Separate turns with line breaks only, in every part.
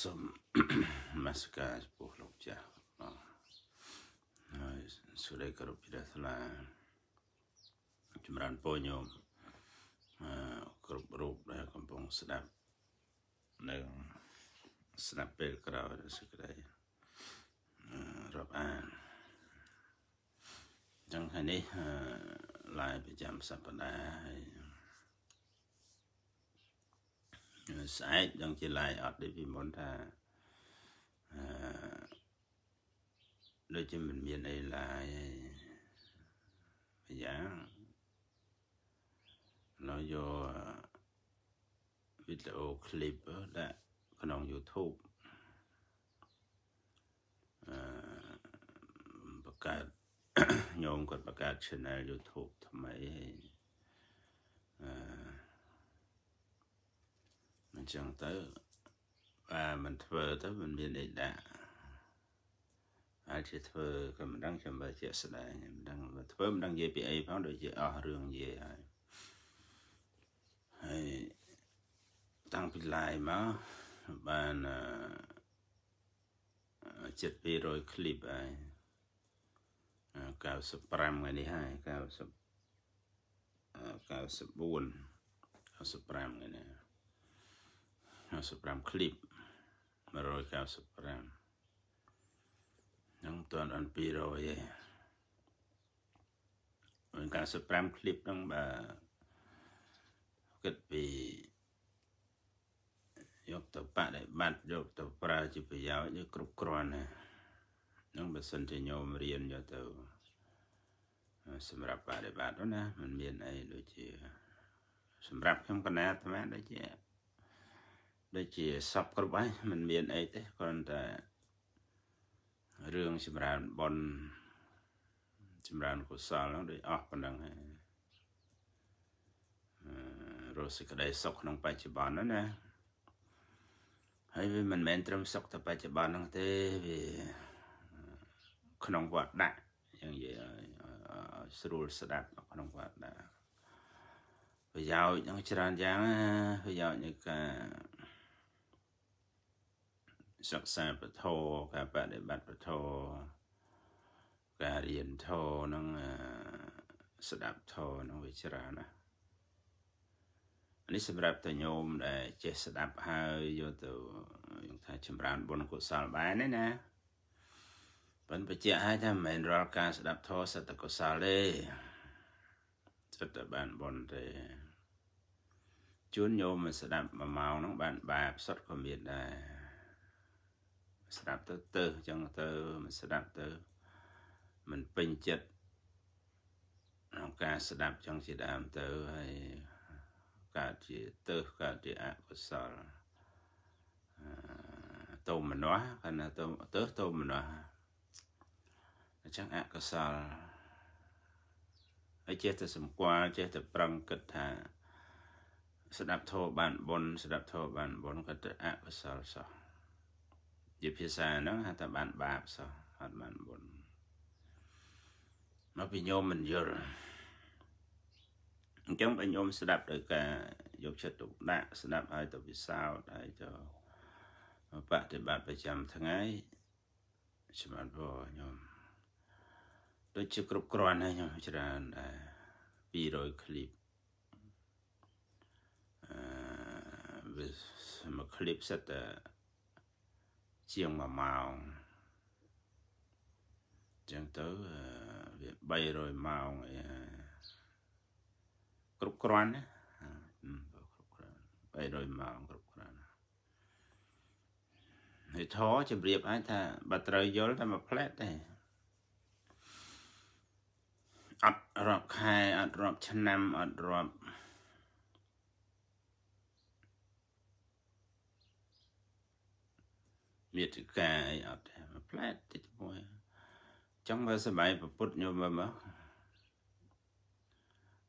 សូមមស្ការចំពោះលោកចាស់ហើយសូមគោរពព្រះស្លាចម្រើនពរញោមអឺគ្រប់រូបដែលកំពុងស្ដាប់នៅស្ដាប់ពេលក្រោយសេចក្តីរាប់អានចឹងថ្ងៃនេះឡាយប្រចាំសប្តាហ៍ហើយស្អែកដឹងជាឡាយអត់ដូចពីមុនថាអឺដូចជាមិនមានអីឡាយម្យ៉ាងឡើយយកវីដេអូឃ្លីបដាក់ក្នុង YouTube អឺបង្កើតញោមគាត់បង្កើត Channel YouTube ថ្មីហើយអឺអញ្ចឹងទៅបាទมันធ្វើទៅมันមានអីដាក់អាចជាធ្វើក៏មិនដឹងខ្ញុំបើជាស្ដែងមិនដឹងធ្វើមិនដឹងនិយាយពីអីផងដូចជាអស់រឿងនិយាយហើយហើយតាំងពីឡាយមកបានចិត្ត200 clip ហើយ95ថ្ងៃនេះហើយ90 94 95ថ្ងៃនេះ195ឃ្លីប195នឹងតន់អន200ឯង195ឃ្លីបហ្នឹងបើគិតពីយកទៅបដិបត្តិយកទៅប្រើជាប្រយោជន៍គឺគ្រប់គ្រាន់ណានឹងបើសិនជាញោមរៀនយកទៅសម្រាប់បដិបត្តិណាមិនមានអីដូចជា សម្រាប់ខ្ញុំកណាអាត្មាដូចជាដូចជាសពគ្រប់ហើយมันមានអីទេគ្រាន់តែរឿងចម្រើនបនចម្រើនកុសលនោះដូចអស់ប៉ុណ្ណឹងហើយរស់សេចក្តីសុខក្នុងបច្ចុប្បន្នណាណាហើយវាមិនមែនត្រឹមសុខតែបច្ចុប្បន្នហ្នឹងទេវាក្នុងវត្តដាក់យ៉ាងនិយាយស្រួលស្ដាប់ក្នុងវត្តដាក់ប្រយោជន៍ហ្នឹងច្រើនយ៉ាងប្រយោជន៍នៃការសិក្សាពធការបដិបត្តិពធការរៀនធនឹងស្ដាប់ធនឹងវាច្រើនណានេះសម្រាប់តញោមដែលចេះស្ដាប់ហើយយកទៅយើងថាចម្រើនបុណ្យកុសលបានទេណាប៉ុន្តែបញ្ជាក់ឲ្យថាមិនមែនរាល់ការស្ដាប់ធម៌សត្វកុសលទេសិតតែបានបុណ្យទេជួនញោមមិនស្ដាប់មួយម៉ោងហ្នឹងបានបាបសុទ្ធក៏មានដែរស្ដាប់ទៅទៅអញ្ចឹងទៅ មិនស្ដាប់ទៅមិនពេញចិត្តក្នុងការស្ដាប់ចឹងជាដើមទៅហើយកើតជាទៅកើតជាអកុសលតោមនោះកណ្ណាតោទៅតោមនោះអញ្ចឹងអកុសលហើយចេះតែសម្គាល់ចេះតែប្រឹងគិតថា ស្ដាប់ធម៌បានបុណ្យស្ដាប់ធម៌បានបុណ្យក៏ទៅអកុសលសោះជាភាសាហ្នឹងហៅថាបានបាបសោះអត់បានបុណ្យមកពីញោមមិនយល់អញ្ចឹងបើញោមស្ដាប់ដោយការយកចិត្តទុកដាក់ស្ដាប់ហើយទៅពិសោធន៍ហើយទៅបប្រតិបត្តិប្រចាំថ្ងៃច្បាស់បើញោមដូចជាគ្រប់គ្រាន់ហើយញោមច្រើនដែរ200ឃ្លីបអឺវាមកឃ្លីបសិតតែជាង1ម៉ោងចឹងទៅវា300ម៉ោងអីគ្រប់គ្រាន់ណាគ្រប់គ្រាន់300ម៉ោងគ្រប់គ្រាន់ហើយធរជម្រាបអាចថាបើត្រូវយល់តែមួយផ្លែតទេអត់រាប់ខែអត់រាប់ ឆ្នាំ អត់រាប់មាតិកាអីអត់ទេផ្លែតតិចមួយចង់មើលសម័យពុទ្ធញោមមើលមក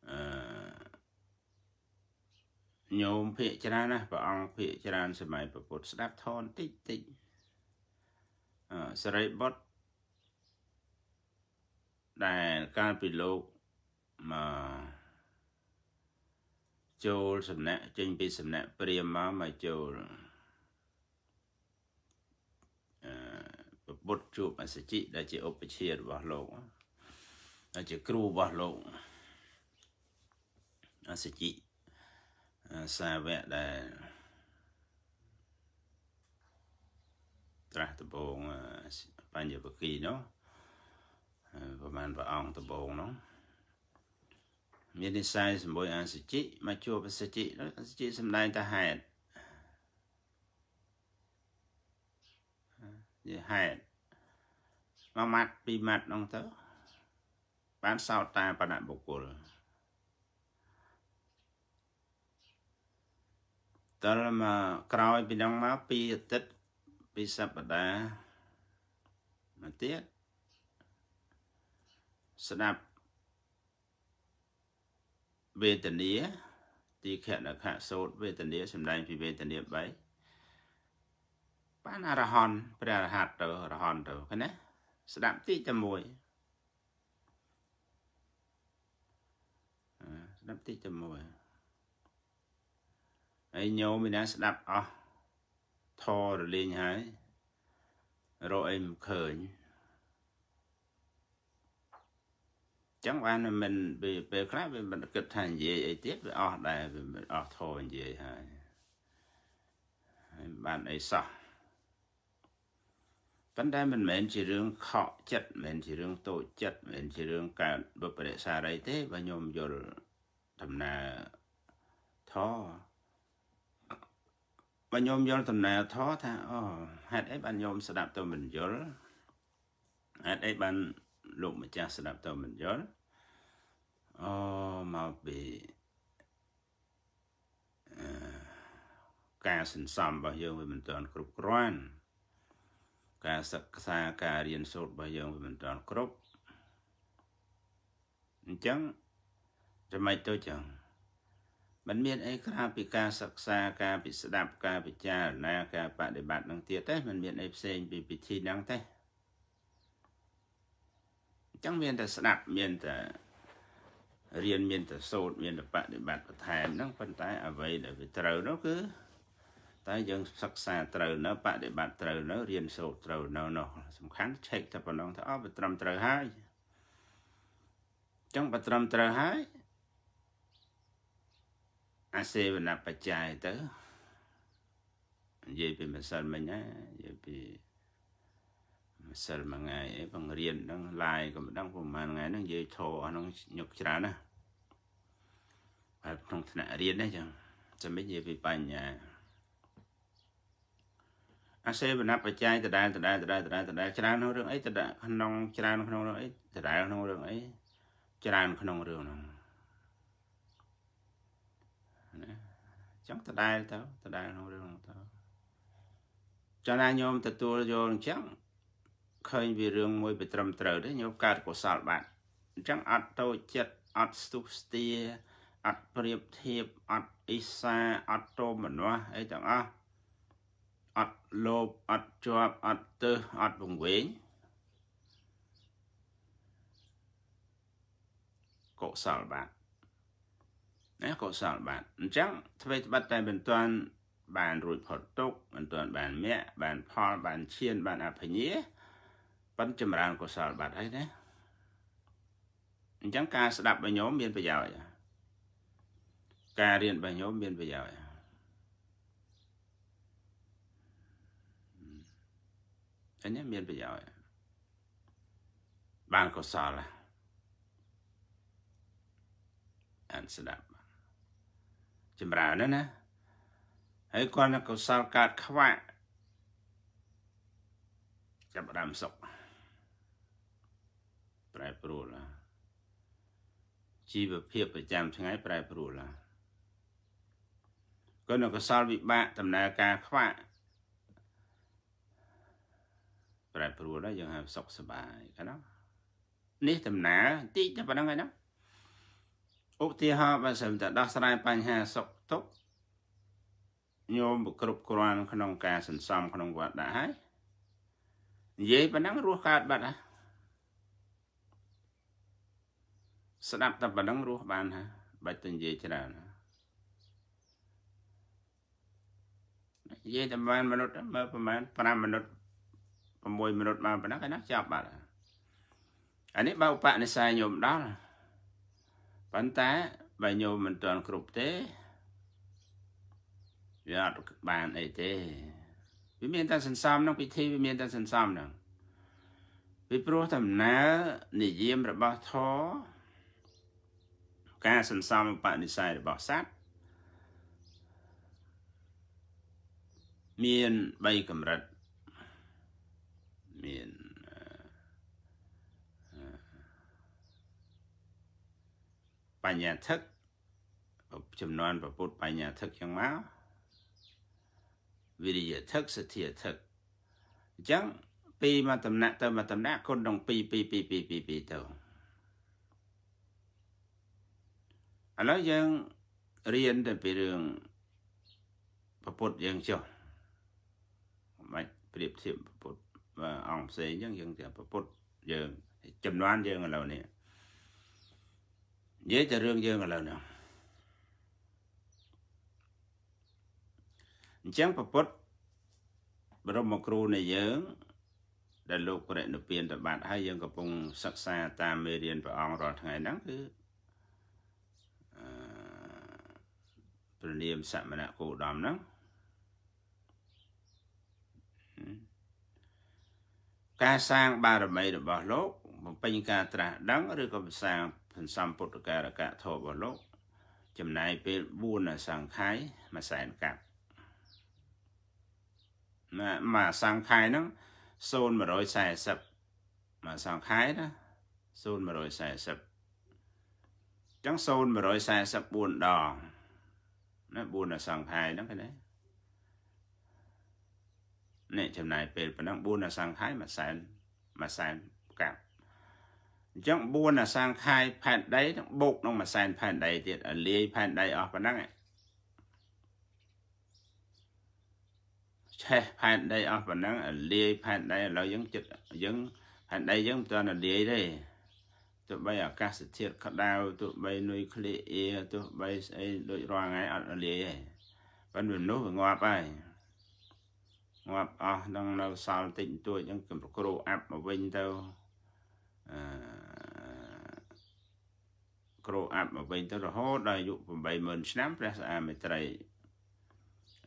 អឺញោមភាកច្រើនណាព្រះអង្គភាកច្រើនសម័យពុទ្ធស្ដាប់ធនតិចតិចអឺសរិបុត្រដែលកាលពីលោកមកចូលសំណាក់ចេញពីសំណាក់ព្រាមមកមកចូលបុត្រជួបអសជិដែលជាឧបជារបស់លោកដែលជាគ្រូរបស់លោកអសជិសាវកដែលត្រាស់ដំបងបញ្ញវគិនោះប្រហែលព្រះអង្គដំបងនោះមាននិស័យសម្បុយអសជិមកជួបអសជិអសជិសំដែងតាហេតុជាហេតុមួយម៉ាត់ពីរម៉ាត់ហ្នឹងទៅបានសោតតាបណ្ណបុគ្គលតលមកក្រោយពីហ្នឹងមកពីអាទិត្យពីសប្តាហ៍មកទៀតស្ដាប់វេទនាទីខណខៈសោតវេទនាសម្ដែង ពីវេទនា3បានអរហន្តព្រះអរហន្តទៅអរហន្តទៅឃើញណាស្ដាប់ទីតែមួយស្ដាប់ទីតែមួយហើយញោមឯណាស្ដាប់អស់ធរលេងហើយរកអីមិនឃើញចឹងបានមិនពេលខ្លះវាមិនគិតថានិយាយអីទៀតវាអស់ដែរវាអស់ធរនិយាយហើយហើយបានអីសោះប៉ុន្តែមិនមែនជារឿងខកចិត្តមិនមែនជារឿងតូចចិត្តមិនមែនជារឿងកើតវិបរិសារីទេបើខ្ញុំយល់ដំណើរធបើខ្ញុំយល់ដំណើរធថាអូហេតុអីបានខ្ញុំស្ដាប់ទៅមិនយល់ហេតុអីបានលោក ម្ចាស់ស្ដាប់ទៅមិនយល់អូមកពីការសន្សំរបស់យើងវាមិនទាន់គ្រប់គ្រាន់ការសិក្សាការរៀនសូត្ររបស់យើងវាមិនទាន់គ្រប់អញ្ចឹងចំណុចទៅចឹងมันមានអីក្រៅពីការសិក្សាការពិស្ដាប់ការពិចារណាការបដិបត្តិនឹងទៀតទេมันមានអីផ្សេងពីពិធីហ្នឹងទេអញ្ចឹងមានតែស្ដាប់មានតែរៀនមានតែសូត្រមានតែបដិបត្តិបន្ថែមហ្នឹងប៉ុន្តែអ្វីដែលវាត្រូវនោះគឺតែយើងសិក្សាត្រូវនៅបដិបត្តិត្រូវនៅរៀនសូត្រត្រូវនៅ នោះសំខាន់ឆែកតែប៉ុណ្ណឹងថាអបត្រឹមត្រូវហើយចឹងបត្រឹមត្រូវហើយអាសេវនបច្ច័យទៅនិយាយពីម្សិលមិញណានិយាយពីម្សិលមួយថ្ងៃអីបង្រៀនហ្នឹងឡាយក៏មិនដឹងប្រហែលថ្ងៃហ្នឹងនិយាយធោអស់ហ្នឹងញឹកច្រើនណាបែបក្នុងថ្នាក់រៀនណាចឹងតែមិននិយាយពីបញ្ញាអាសេវនបច្ច័យដដែលដដែលដដែលដដែលដដែលច្រើនក្នុងរឿងអីដដែលក្នុងច្រើនក្នុងរឿងអីដដែលក្នុងរឿងអីច្រើនក្នុងរឿងហ្នឹងណាចង់ដដែលទៅដដែលក្នុងរឿងហ្នឹងទៅចំណាញោមទទួលយកអញ្ចឹងឃើញវារឿងមួយប្រត្រឹមត្រូវទេញោមកើតកុសលបាទអញ្ចឹងអត់តូចចិត្តអត់ស្ទុះស្ទាអត់ប្រៀបធៀបអត់អ៊ីសាអត់ទោមនស្សអីទាំងអស់អត់លោភអត់ជាប់អត់ទើសអត់វង្វេងកុសលបាទណាកុសលបាទអញ្ចឹងថ្មីត្បិតតែមិនទាន់បានរួចផុតទុកមិនទាន់បានមគ្គបានផលបានឈានបានអភិញ្ញាប៉ិនចម្រើនកុសលបាទហើយណាអញ្ចឹងការស្ដាប់របស់ញោមមានប្រយោជន៍ការរៀនរបស់ញោមមានប្រយោជន៍ចឹងមានប្រយោជន៍បានកុសលអានស្ដាប់ចម្រើនណាណាហើយគាត់កុសលកើតខ្វាក់ចាប់ដើមសុខប្រែប្រួលជីវភាពប្រចាំថ្ងៃប្រែប្រួលគាត់នៅកុសលវិបាកដំណើរការ ខ្វាក់ប្រែប្រួលដែរយើងហៅសុខសบายកាលណានេះដំណើរតិចតែប៉ុណ្្នឹងហើយណាឧទាហរណ៍បើសិនតែដោះស្រាយបញ្ហាសុខទុក្ខញោមគ្រប់គ្រាន់ក្នុងការសន្សំក្នុងវត្តដែរហើយនិយាយប៉ុណ្ណឹងរស់កើតបាត់ហើយស្ដាប់តែប៉ុណ្ណឹងរស់បានហើយបាច់ទៅនិយាយច្រើននិយាយតែប្រហែលមនុស្សមើលប្រហែល5មិនិត6មិនិតបានប៉ុណ្ណាឯណាចាប់បាទអានេះបើឧបនិស្ស័យញោមដល់ប៉ុន្តែបើញោមមិនទាន់គ្រប់ទេវាអត់បានអីទេវាមានតែសន្សំក្នុងពិធីវាមានតែសន្សំហ្នឹងពីព្រោះដំណើរនិយមរបស់ធរការសន្សំឧបនិស្ស័យរបស់សត្វមាន3កម្រិតមានបញ្ញាធិកចំនួនពុទ្ធបញ្ញាធិកចឹងមកវិរិយធិកសទ្ធាធិកអញ្ចឹងពីមួយដំណាក់ទៅមួយដំណាក់គុណនឹង2 2 2 2 2ទៅឥឡូវយើងរៀនទៅពីរឿងពុទ្ធយើងចុះមិនប្រៀបធៀបពុទ្ធបាទអង្គផ្សេងអញ្ចឹងយើងតែប្រពុតយើង ចំនួនយើងឥឡូវនេះនិយាយទៅរឿងយើងឥឡូវនេះអញ្ចឹងប្រពុតបរមគ្រូនៃយើង ដែលលោកប្រណិពានតបាត់ ហើយយើងកំពុងសិក្សាតាមមេរៀនព្រះអង្គរាល់ថ្ងៃហ្នឹងគឺព្រះនាមសមណៈគោឧត្តមហ្នឹងការសាងបារមីរបស់លោកបំពេញការត្រាស់ដឹងឬក៏សាងសន្សំពុទ្ធការកៈធម៌របស់លោក ចំណាយពេល4សង្ខាយមួយសែនកាប់ណាមួយសង្ខាយហ្នឹង0140មួយសង្ខាយណា0140ចឹង0144ដងណា4សង្ខាយហ្នឹងឃើញទេនេះចំណាយពេលប៉ុណ្ណឹង4អសង្ខាយមួយសែនមួយសែនកាប់អញ្ចឹង4អសង្ខាយផែនដីនឹងបូកនឹងមួយសែនផែនដីទៀតលាយផែនដីអស់ប៉ុណ្ណឹងឆេះផែនដីអស់ប៉ុណ្ណឹងលាយផែនដីឥឡូវយើងចិត្តយើងផែនដីយើងមិនទាន់លាយទេទោះបីអាកាសធាតុក្តៅទោះបីនុយក្លេអ៊ែរទោះបីស្អីដូចរាល់ថ្ងៃអត់លាយទេប៉ុន្តែមនុស្សវាងាប់ហើយងាប់អស់នឹងនៅសល់តិចតួចហ្នឹងគំគ្រូអាប់មកវិញទៅអឺគ្រូអាប់មកវិញទៅរហូតដល់អាយុ80000ឆ្នាំព្រះសអាមេត្រី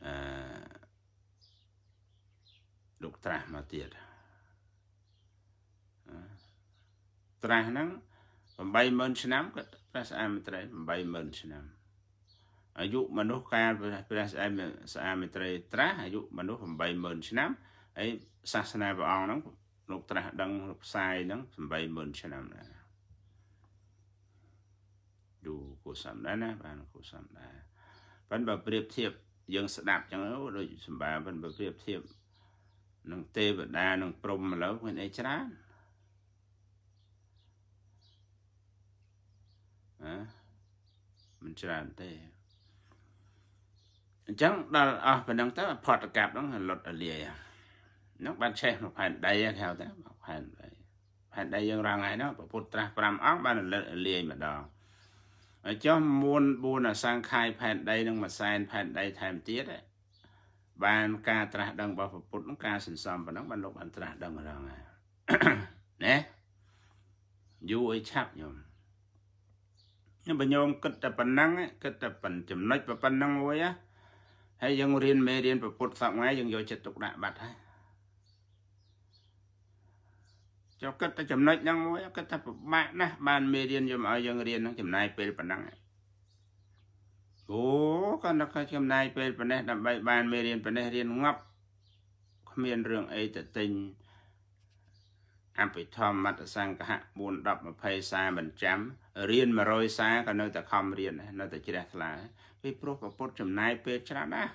អឺលោកត្រាស់មកទៀតត្រាស់ហ្នឹង80000ឆ្នាំក៏ព្រះសអាមេត្រី80000ឆ្នាំអាយុមនុស្សកាលព្រះស្អែមស្អាមេត្រីត្រាស់អាយុមនុស្ស80000ឆ្នាំហើយសាសនាព្រះអង្គហ្នឹងលោកត្រាស់ដឹងលោកផ្សាយហ្នឹង80000ឆ្នាំដែរយូគូសំដែរណា បានគូសំដែរប៉ុន្តែបើប្រៀបធៀបយើងស្ដាប់ចឹងដូចសម្បាប៉ុន្តែបើប្រៀបធៀបនឹងទេវតានឹងព្រំឥឡូវមានអីច្រើនអឺមិនច្រើនទេអញ្ចឹងដល់អស់ប៉ុណ្ណឹងទៅផតកាប់ហ្នឹងលុតអលាយហ្នឹងបានឆេះមកផែនដីគេហៅថាផែនដីផែនដីយើងរងហើយណាពុទ្ធត្រាស់5អង្គបានលុតអលាយម្ដងចុះមួន4អសង្ខាយផែនដីនឹងមួយសែនផែនដីថែមទៀតបាន ការត្រាស់ដឹងរបស់ពុទ្ធនឹងការសន្សំប៉ុណ្ណឹងបានលោកបានត្រាស់ដឹងម្ដងហើយណាយូរឲ្យឆាប់ញោមខ្ញុំបញ្ញោមគិតតែប៉ុណ្ណឹងគិតតែប៉ុណ្ណឹងចំណុចប៉ុណ្ណឹងមួយណាហើយយើងរៀនមេរៀនពុទ្ធសប្ងៃយើងយកចិត្តទុកដាក់បាត់ហើយចូលគិតតែចំណុចហ្នឹងមួយគិតថាពិបាកណាស់បានមេរៀនយកមកឲ្យយើងរៀនហ្នឹងចំណាយពេលប៉ុណ្ណឹងអូក៏នឹកថាចំណាយពេលប៉ុណ្ណេះដើម្បីបានមេរៀនប៉ុណ្ណេះរៀនងាប់គ្មានរឿងអីទៅទិញអភិធម្មមត្តសង្ឃៈ4 10 20សារមិនចាំរៀន100សារក៏នៅតែខំរៀននៅតែជ្រះថ្លាពីព្រោះប្រពុតចំណាយពេលច្រើនណាស់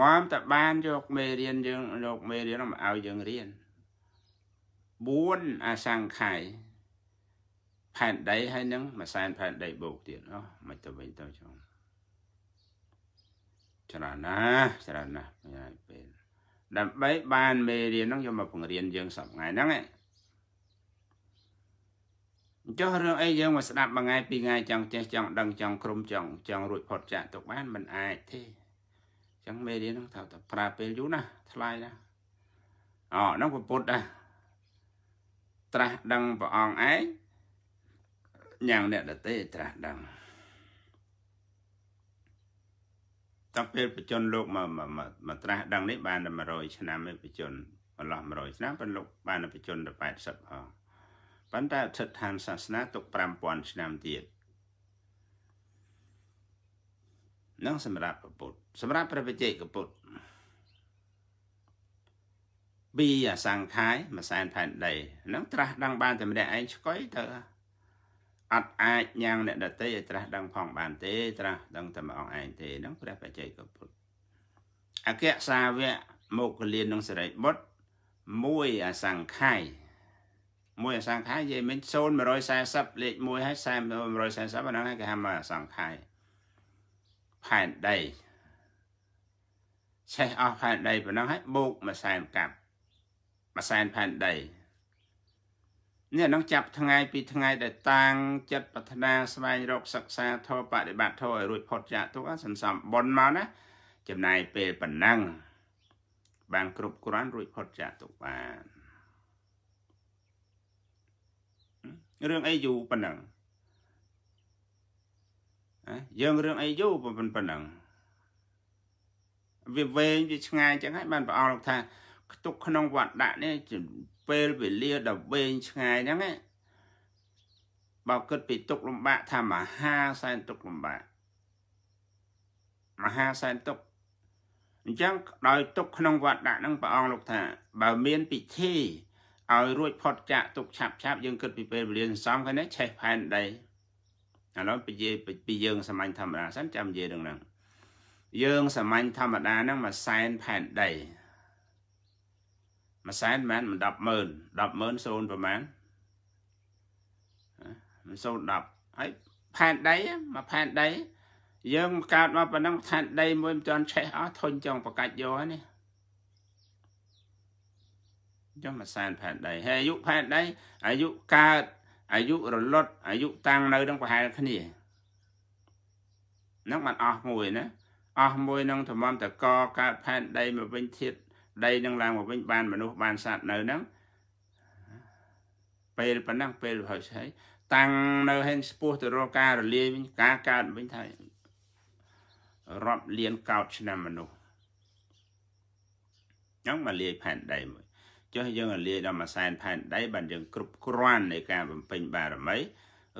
មកតបានយកមេរៀនយើងយកមេរៀនមកឲ្យយើងរៀន4អសង្ខ័យផែនដីហើយនឹងមួយសែនផែនដីបូកទៀតអោះមិនទៅវិញទៅចុងច្រើនណាស់ច្រើនណាស់មិនឲ្យពេលដើម្បីបានមេរៀនហ្នឹងយកមកបង្រៀនយើងសប្ងៃហ្នឹងឯងចុះរឿងអីយើងមកស្ដាប់មួយថ្ងៃពីរថ្ងៃចង់ចេះចង់ដឹងចង់ក្រុមចង់ចង់រួចផុតចាក់ទុកបានមិនអាចទេចឹងមេរៀនហ្នឹងត្រូវតែប្រើពេលយូរណាស់ថ្លៃណាស់អូហ្នឹងពុទ្ធណាត្រាស់ដឹងព្រះអង្គឯងញ៉ាំងអ្នកដតេត្រាស់ដឹងដល់ពេលបច្ចុប្បន្នលោកមកមកត្រាស់ដឹងនេះបានតែ100ឆ្នាំឯបច្ចុប្បន្នកន្លង100ឆ្នាំប៉ុន្តែលោកបានបច្ចុប្បន្នដល់80ផងប៉ុន្តែអធិដ្ឋានសាសនាទុក5000ឆ្នាំទៀតនឹងសម្រាប់ពុទ្ធសម្រាប់ព្រះវិជ័យកពុទ្ធពីអសង្ខាយមួយសែនផែនដីនឹងត្រាស់ដឹងបានតែម្នាក់ឯងឆ្កុយទៅអត់អាចញ៉ាំងអ្នកដតីឲ្យត្រាស់ដឹងផងបានទេត្រាស់ដឹងតែម្ដងឯងទេហ្នឹងព្រះបច្ចេកពុទ្ធអគ្គសាវកមោគលាននិងសិរីបុត្រមួយអសង្ខ័យមួយអសង្ខ័យនិយាយមិញ0140លេខ1ហើយ4140ហ្នឹងគេហៅមកអសង្ខ័យផែនដីឆេះអស់ផែនដីប៉ុណ្ណឹងហើយបូកមួយសែនកាប់មួយសែនផែនដីអ្នកនឹងចាប់ថ្ងៃពីថ្ងៃដែលតាំងចិត្តប្រាថ្នាស្វែងរកសិក្សាធម៌បដិបត្តិធម៌ឲ្យរួចផុតចាកទុក្ខសន្សំបុណ្យមកណាចំណាយពេលប៉ុណ្ណឹងបានគ្រប់គ្រាន់រួចផុតចាកទុក្ខបានរឿងអីយូរប៉ុណ្ណឹងយើងរឿងអីយូរប៉ុណ្ណឹងវាវែងវាឆ្ងាយចឹងហើយបានប្រអល់ថាខ្ទុកក្នុងវត្តដាក់នេះពេលវេលាដ៏វែងឆ្ងាយហ្នឹងបើគិតពីទុកលំបាកថាមហាសែនទុកលំបាកមហាសែនទុកអញ្ចឹងដោយទុកក្នុងវត្តដាក់ហ្នឹងព្រះអង្គលោកថា បើមានពិធីឲ្យរួចផុតចាកទុកឆាប់ឆាប់ យើងគិតពីពេលវេលាសន្សំឃើញទេឆេះផែនដីឥឡូវពីយើងពីយើងសាមញ្ញធម្មតាសិនចាំនិយាយនឹងហ្នឹង យើងសាមញ្ញធម្មតាហ្នឹងមួយសែនផែនដីមួយសែនមិនមែនមិន100000 100000សូន្យប្រហែលមិនសូន្យ10ហើយផែនដីមកផែនដីយើងកើតមកប៉ុណ្ណឹងផែនដីមួយមិនទាន់ ឆេះអស់ធុញចង់ប្រកាច់យកនេះចង់មកសែនផែនដីហើយអាយុផែនដីអាយុកើតអាយុរលត់អាយុតាំងនៅនឹងប្រហែលគ្នា នឹងបានអស់មួយ ណាអស់មួយនឹងធម្មតកកើតផែនដីមកវិញទៀតដីនឹងឡើងមកវិញបានមនុស្សបានសត្វនៅហ្នឹងពេលប៉ុណ្ណឹងពេលហើយស្អីតាំងនៅហេនស្ពោះទៅរកការរលាយវិញការកើតវិញថារាប់លានកោតឆ្នាំមនុស្សចឹងមកលាយផែនដីមួយចុះយើងលាយដល់មួយសែនផែនដីបានយើង គ្រប់គ្រាន់នៃការបំពេញបារមី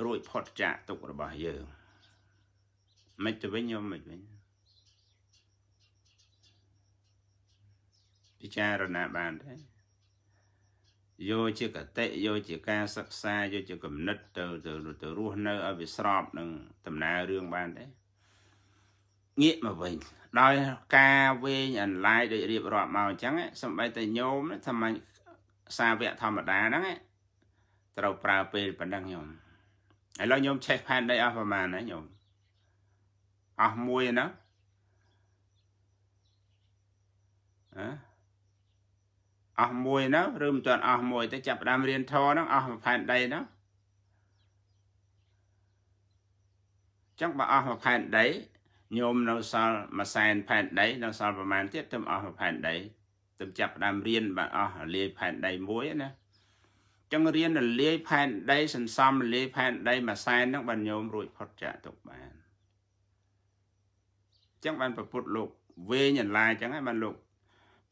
រួចផុតចាកទុករបស់យើងមិនទៅវិញខ្ញុំមិនវិញពិចារណាបានដែរយកជាកតិយកជាការសិក្សាយកជាគំនិតទៅទៅទៅរស់នៅឲ្យវាស្របនឹងដំណើររឿងបានដែរងាកមកវិញដោយការវែងអន្លាយដូចរៀបរាប់មកអញ្ចឹងសំបីតែញោមធម្មសាវៈធម្មតាហ្នឹងត្រូវប្រើពេលប៉ុណ្ណឹងញោមឥឡូវញោមឆេះផែនដីអស់ប្រហែលណាញោមអស់មួយណាអឺអស់មួយណាឬមិនទាន់អស់មួយទៅចាប់ដើមរៀនធរហ្នឹងអស់មួយផែនដីហ្នឹងចឹងបើអស់មួយផែនដីញោមនៅសល់មួយសែនផែនដីនៅសល់ប្រហែលទៀតទើបអស់មួយផែនដីទើបចាប់ដើមរៀនបាទអស់លាយផែនដីមួយណាចឹងរៀនរលាយផែនដីសន្សំរលាយផែនដីមួយសែនហ្នឹងបានញោមរួចផុតចាកទុកបានចឹងបានប្រពុតលោកវែងអន្លាចឹងហើយបានលោក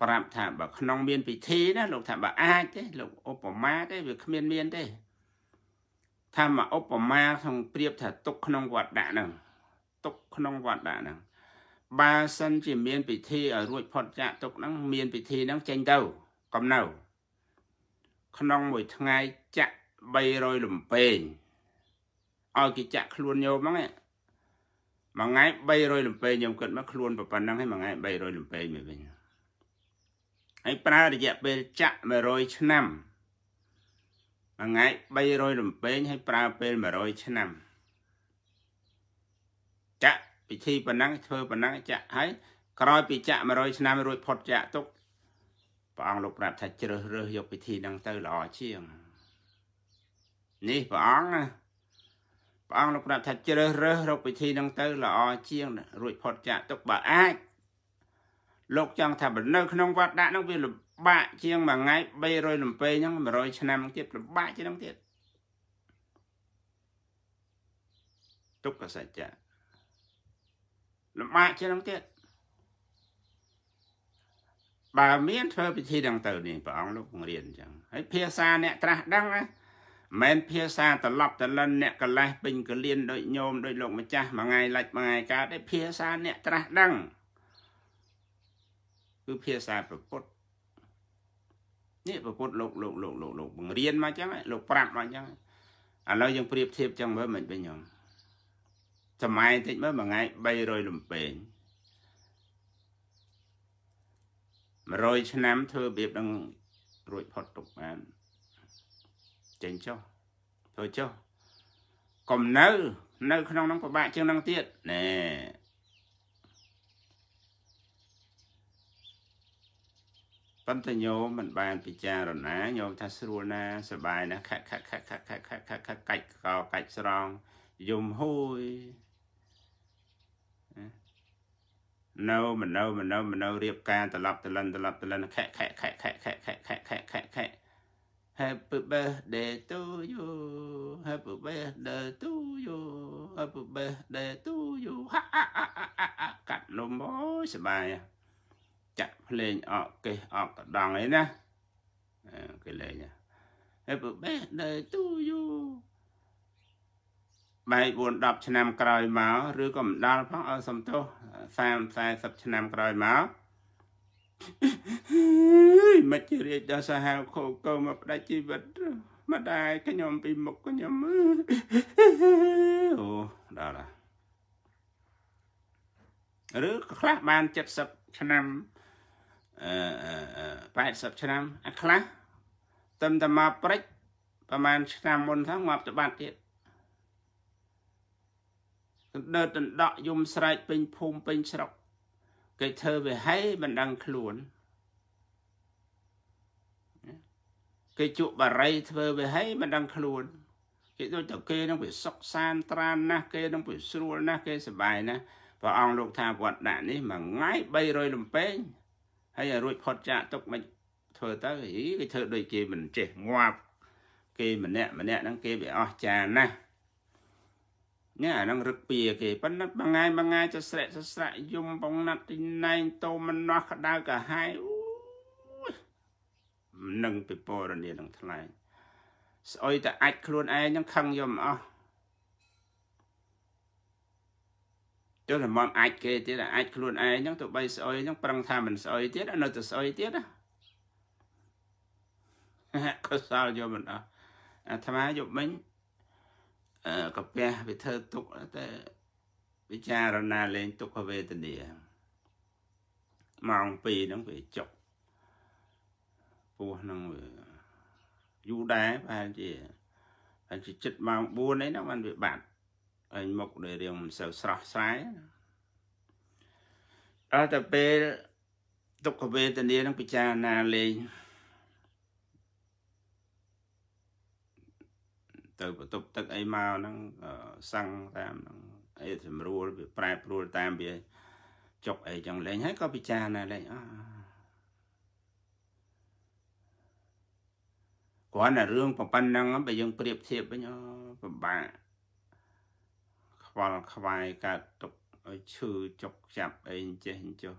ប្រាប់ថាបើក្នុងមានពិធីណាលោកថាបើអាចទេ លោកឧបមាទេវាគ្មានមានទេថាមកឧបមាក្នុងប្រៀបថាទុកក្នុងវត្តដាក់ហ្នឹងទុកក្នុងវត្តដាក់ហ្នឹងបើសិនជាមានពិធីឲ្យរួចផុតចាកទុកហ្នឹងមានពិធីហ្នឹងចេញទៅកំណៅក្នុងមួយថ្ងៃចាក់300លំពេងឲ្យគេចាក់ខ្លួនញោមហ្នឹងមួយថ្ងៃ300លំពេងខ្ញុំគិតមកខ្លួនប្រហែលហ្នឹងហើយមួយថ្ងៃ300លំពេងមកវិញហើយប្រើរយៈពេលចាក់100ឆ្នាំមួយថ្ងៃ300រំពេងហើយប្រើពេល100ឆ្នាំចាក់ពិធីប៉ុណ្ណឹងធ្វើប៉ុណ្ណឹងចាក់ហើយក្រោយពីចាក់100ឆ្នាំរួចផុតចាក់ទុកព្រះអង្គលោកប្រាប់ថាជ្រើសរើសយកពិធីហ្នឹងទៅល្អជាងនេះព្រះអង្គណាព្រះអង្គលោកប្រាប់ថាជ្រើសរើសរកពិធីហ្នឹងទៅល្អជាងរួចផុតចាក់ទុកបើអាចលោកចង់ថាបើនៅក្នុងវត្តដាក់ហ្នឹងវាលំបាកជាងមួយថ្ងៃ300លំពេហ្នឹង100ឆ្នាំទៀតលំបាកជាងហ្នឹងទៀតទុក្ខសច្ចៈលំបាកជាងហ្នឹងទៀតបើមានធ្វើពិធីដល់ទៅនេះព្រះអង្គលោកបង្រៀនអញ្ចឹងហើយភាសាអ្នកត្រាស់ដឹងណាមិនភាសាត្រឡប់ត្រលិនអ្នកកលេសពេញកលៀនដូចញោមដូចលោកម្ចាស់មួយថ្ងៃលាច់មួយថ្ងៃកើតទេភាសាអ្នកត្រាស់ដឹងគឺភាសាប្រពុតនេះប្រពុតលោកលោកលោកលោកលោកបង្រៀនមកអញ្ចឹងលោកប្រាប់មកអញ្ចឹងឥឡូវយើងប្រៀបធៀបចឹងមើលមិនវិញខ្ញុំសម័យតិចមើលមួយថ្ងៃ300លំពេង100ឆ្នាំធ្វើរបៀបនឹងរួចផុតទុកបានចេញចុះធ្វើចុះកុំនៅនៅ ក្នុងនោះពិបាកជាងនឹងទៀតណែប៉ុន្តែញោមមិនបានពិចារណាញោមថាស្រួលណាសបាយណាខខខខខខខខកាច់កោកាច់ស្រង់យំហួយនៅមិននៅមិននៅមិននៅរៀបការត្រឡប់ត្រលិនត្រឡប់ត្រលិនខខខខខខខខខខ Happy birthday to you Happy birthday to you Happy birthday to you កាត់លំអូយសបាយចាក់ភ្លេងអកកេះអកកដងអីណាគេលេងហើយប្របេះនៅទូយូបែក4 10ឆ្នាំ ក្រោយមកឬក៏មិនដល់ផងឲ្យសំទោស30 40ឆ្នាំក្រោយមកមិនជារាជដល់សាហាវខូកោមកផ្ដាច់ជីវិតម្ដាយខ្ញុំពីមុខខ្ញុំអូដល់ហើយឬខ្លះបាន70ឆ្នាំ80ឆ្នាំអាខ្លះទៅតែមកព្រិចប្រហែលឆ្នាំមុនថាងាប់ទៅបាត់ទៀតដើរដណ្ដក់យំស្រែកពេញភូមិពេញស្រុកគេធ្វើវាហេមិនដឹងខ្លួន គេជក់បារីធ្វើវាហេមិនដឹងខ្លួនគេដូចតែគេនឹងវាសុកសានត្រានណាស់គេនឹងវាស្រួល ណាស់គេសុបាយណាស់ព្រះអង្គលោកថាវត្តដាក់នេះមួយថ្ងៃ300លំពេងហើយឲ្យរួចផុតចាកទុកមិនធ្វើទៅហីគេធ្វើដូចគេមិនចេះងាប់គេម្នាក់ម្នាក់ហ្នឹងគេវាអស់ចាណាស់នេះអាហ្នឹងរឹកពីគេប៉ុន្តែមួយថ្ងៃមួយថ្ងៃចស្រែកចស្រែកយំបងណាត់ទីណែងតោមិនណោះក្តៅកាហាយអូយនឹងពីពរនីនឹងថ្លែងស្អុយតែអាចខ្លួនឯងហ្នឹងខឹងយំអស់ចុះតែមកអាចគេទៀតអាចខ្លួនឯងហ្នឹងទៅបីស្អុយហ្នឹងប្រឹងថាមិនស្អុយទៀតនៅតែស្អុយទៀតណាកុសលយកមិនអស់អាត្មាយកមិញអឺកាពះវាធ្វើទុកតែវិចារណាលេងទុក្ខវេទនាម៉ោង2ហ្នឹងវាចុកពោះហ្នឹងវាយូរដែរប្រហែលជាប្រហែលជាចិត្តម៉ោង4អីហ្នឹងបានវាបាត់ឯងមុខដែលរៀងមិនសូវស្រស់ស្រាយដល់តែពេលទុក្ខវេទនានឹងពិចារណាលេងទៅបន្ទប់ទឹកអីមកហ្នឹងសੰងតាមហ្នឹងអីស្រួលវាប្រែប្រួលតាមវាចុកអីចឹងលេង ហើយក៏ពិចារណាលេងអោះគ្រាន់តែរឿងប៉ុណ្ណឹងបើយើងប្រៀបធៀបវិញអូពិបាកខ្វល់ខ្វាយកើតទុកឲ្យឈឺចុកចាប់អីចេះចុះ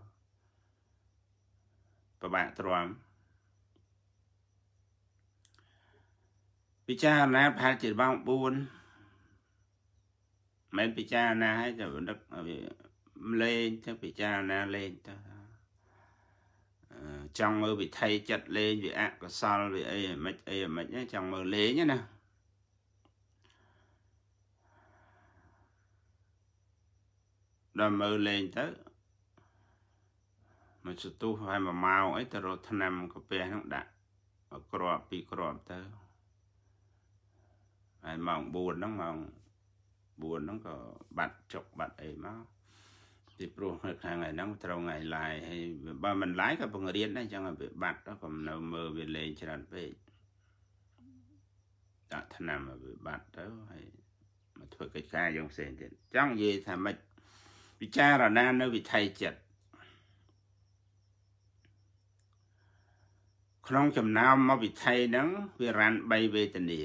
ប្របាក់ទ្រាំពិចារណាប្រហែលជាបង4មិនពិចារណាឲ្យទៅដឹកលេងទៅពិចារណាលេងទៅចង់មើលវិថីចិត្តលេងវាអកុសលវាអីមិនអីមិនចង់មើលលេងណាដល់មើលលេងទៅមកសទុះហើយមួយម៉ោងអីទៅរកថ្នាំកាពះហ្នឹងដាក់ក្របពីរក្របទៅហើយម៉ោង4ហ្នឹងម៉ោង4ហ្នឹងក៏បាត់ចុកបាត់អីមកពីព្រោះនៅខាងថ្ងៃហ្នឹងត្រូវថ្ងៃឡាយហើយបើមិនឡាយក៏បង្រៀនដែរអញ្ចឹងវាបាត់ក៏នៅមើលវាលេងច្រើនពេកដាក់ថ្នាំវាបាត់ទៅហើយមកធ្វើកិច្ចការយ៉ាងផ្សេងទៀតចង់និយាយថាម៉េចពិចារណានៅវិថីចិត្តក្នុងចំណោមមកវិថីហ្នឹងវារាន3វេទនា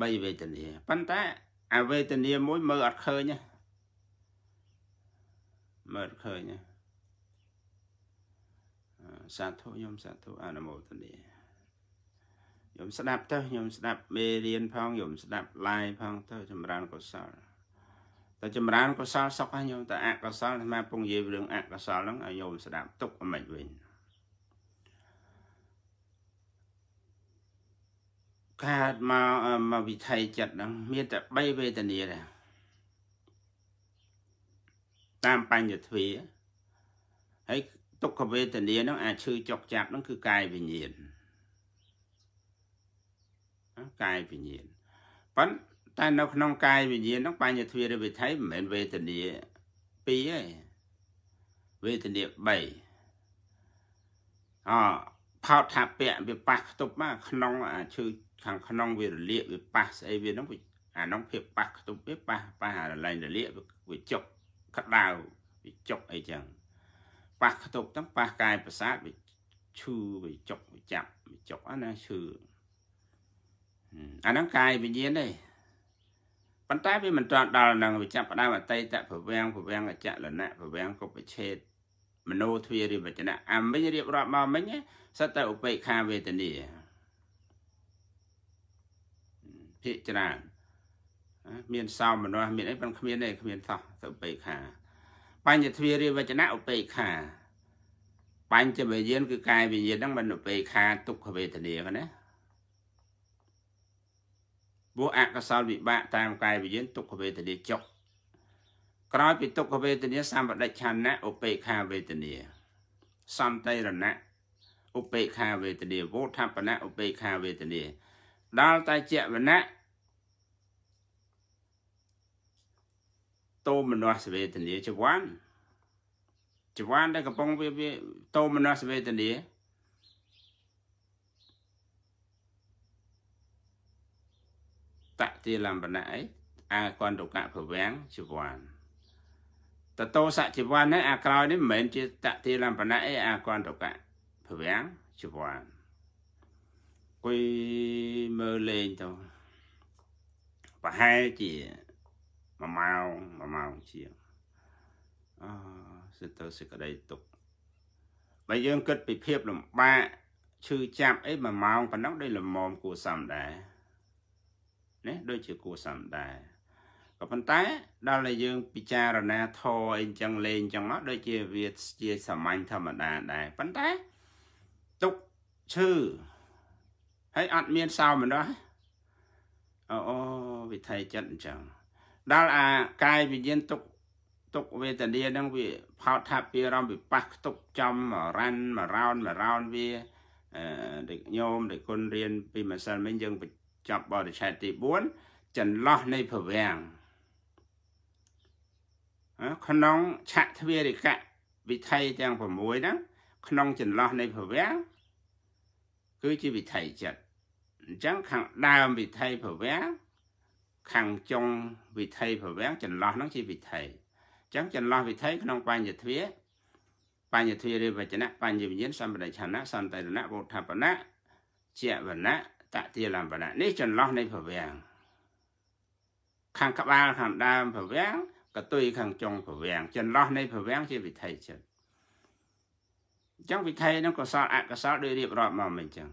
3វេទនាប៉ុន្តែអវេទនាមួយមើលអត់ឃើញទេមើលឃើញទេសាធុខ្ញុំសាធុអនុមោទនាខ្ញុំស្ដាប់ទៅខ្ញុំស្ដាប់មេរៀនផងខ្ញុំស្ដាប់ live ផងទៅ ចម្រើនកុសលតែចម្រើនកុសលសុខឲ្យញោមតែអកុសលស្មាពងនិយាយរឿងអកុសលហ្នឹងឲ្យញោមស្ដាប់ទុកអមិចវិញកើតមកមកវិថីចិត្តហ្នឹងមានតែ3វេទនាដែរតាមបញ្ញទ្វាហើយទុក្ខវេទនាហ្នឹងអាចឈឺចុកចាប់ហ្នឹងគឺកាយវិញ្ញាណកាយវិញ្ញាណប៉ុន្តែតែនៅក្នុងកាយវិញ្ញាណនោះបញ្ញទ្វារវិថីមិនមែនវេទនា2ទេវេទនា3អផោតថាពៈវាប៉ះខ្ទប់មកក្នុងអាឈឺខាងក្នុងវារលាកវាប៉ះស្អីវានោះអានោះភាពប៉ះខ្ទប់វាប៉ះប៉ះរលែងរលាកវាចុកក្តៅវាចុកអីចឹងប៉ះខ្ទប់ទាំងប៉ះកាយប្រសាទវាឈឺវាចុកវាចាប់វាចុកអាណាឈឺអាហ្នឹងកាយវិញ្ញាណទេប៉ុន្តែវាមិនទាន់ដល់នឹងវាចាប់ផ្ដើមអតីតប្រវាំងប្រវាំងអចលនៈប្រវាំងកុបឆេតមโนទ្វារិវចនៈអាមិញរៀបរាប់មកមិញសិតតែឧបេក្ខាវេទនីភិកច្រើនមានសោមនស្សមានអីប៉ុន្តែគ្មានទេគ្មានសោះទៅឧបេក្ខាបញ្ញទ្វារិវចនៈឧបេក្ខាបញ្ចវិញ្ញាណគឺកាយវិញ្ញាណហ្នឹងមិនឧបេក្ខាទុក្ខវេទនាហ្នឹងណាព្រោះអកុសលវិបាកតាមកាយវិញ្ញាណទុក្ខវេទនាចុះក្រោយពីទុក្ខវេទនា សម្បដិឆានៈឧបេខាវេទនាសន្តិរណៈឧបេខាវេទនាវោធបណៈឧបេខាវេទនាដល់តែជវណៈតោមនស្សវេទនា ចវានចវានដែលកំពុងវាតោមនស្សវេទនាតតិលំបណៈអីអាកន្តកៈភវាំងជីវានតតោសជីវានហ្នឹងអាក្រោយនេះមិនមែនជាតតិលំបណៈអីអាកន្តកៈភវាំងជីវានគួយមើលលេងទៅប្រហែលជា1ម៉ោង1ម៉ោងជាងអសិតទៅសេចក្តីទុកបើយើងគិតពីភាពលំបាកឈឺចាប់អី1ម៉ោងប៉ុណ្ណឹងដូចលំមគួរសមដែរណាដូចជាគួរសមដែរក៏ប៉ុន្តែដល់តែយើងពិចារណាធរអីចឹងលេងចឹងមកដូចជាវាជាសាមញ្ញធម្មតាដែរប៉ុន្តែទុកឈើហើយអត់មានសោមិនដល់អូអូវិថីចិត្តអញ្ចឹងដល់អាកាយវិញ្ញាណទុកទុកវេទនានឹងវាផោតថាពីរំវិបាកខ្ទប់ចំរ៉ាន់មករោនមករោនវាអឺដឹកញោមដឹកគុណរៀនពីម្សិលមិញយើងបញ្ចប់បរិឆេទទី4ចន្លោះនៃភវាំងក្នុងឆៈទ្វារិកៈវិថីទាំង6ហ្នឹង ក្នុងចន្លោះនៃភវាំងគឺជាវិថីចិត្តអញ្ចឹងខាងដើមវិថីភវាំងខាងចុង វិថីភវាំងចន្លោះហ្នឹងជាវិថីអញ្ចឹងចន្លោះវិថីក្នុងបញ្ញទ្វាបញ្ញទ្វារិវចនៈបញ្ញវិញ្ញាណសម្បតិឆានៈសន្តិរណៈវោដ្ឋបណៈជាវណៈតតិលំបណៈនេះចន្លោះនៃព្រះវាំងខាងក្បាលខាងដើមព្រះវាំងកតុយខាងចុងព្រះវាំងចន្លោះនៃព្រះវាំងជាវិថីចិត្តអញ្ចឹងវិថីនឹងកសលអកសលដូចរៀបរាប់មកមិញអញ្ចឹង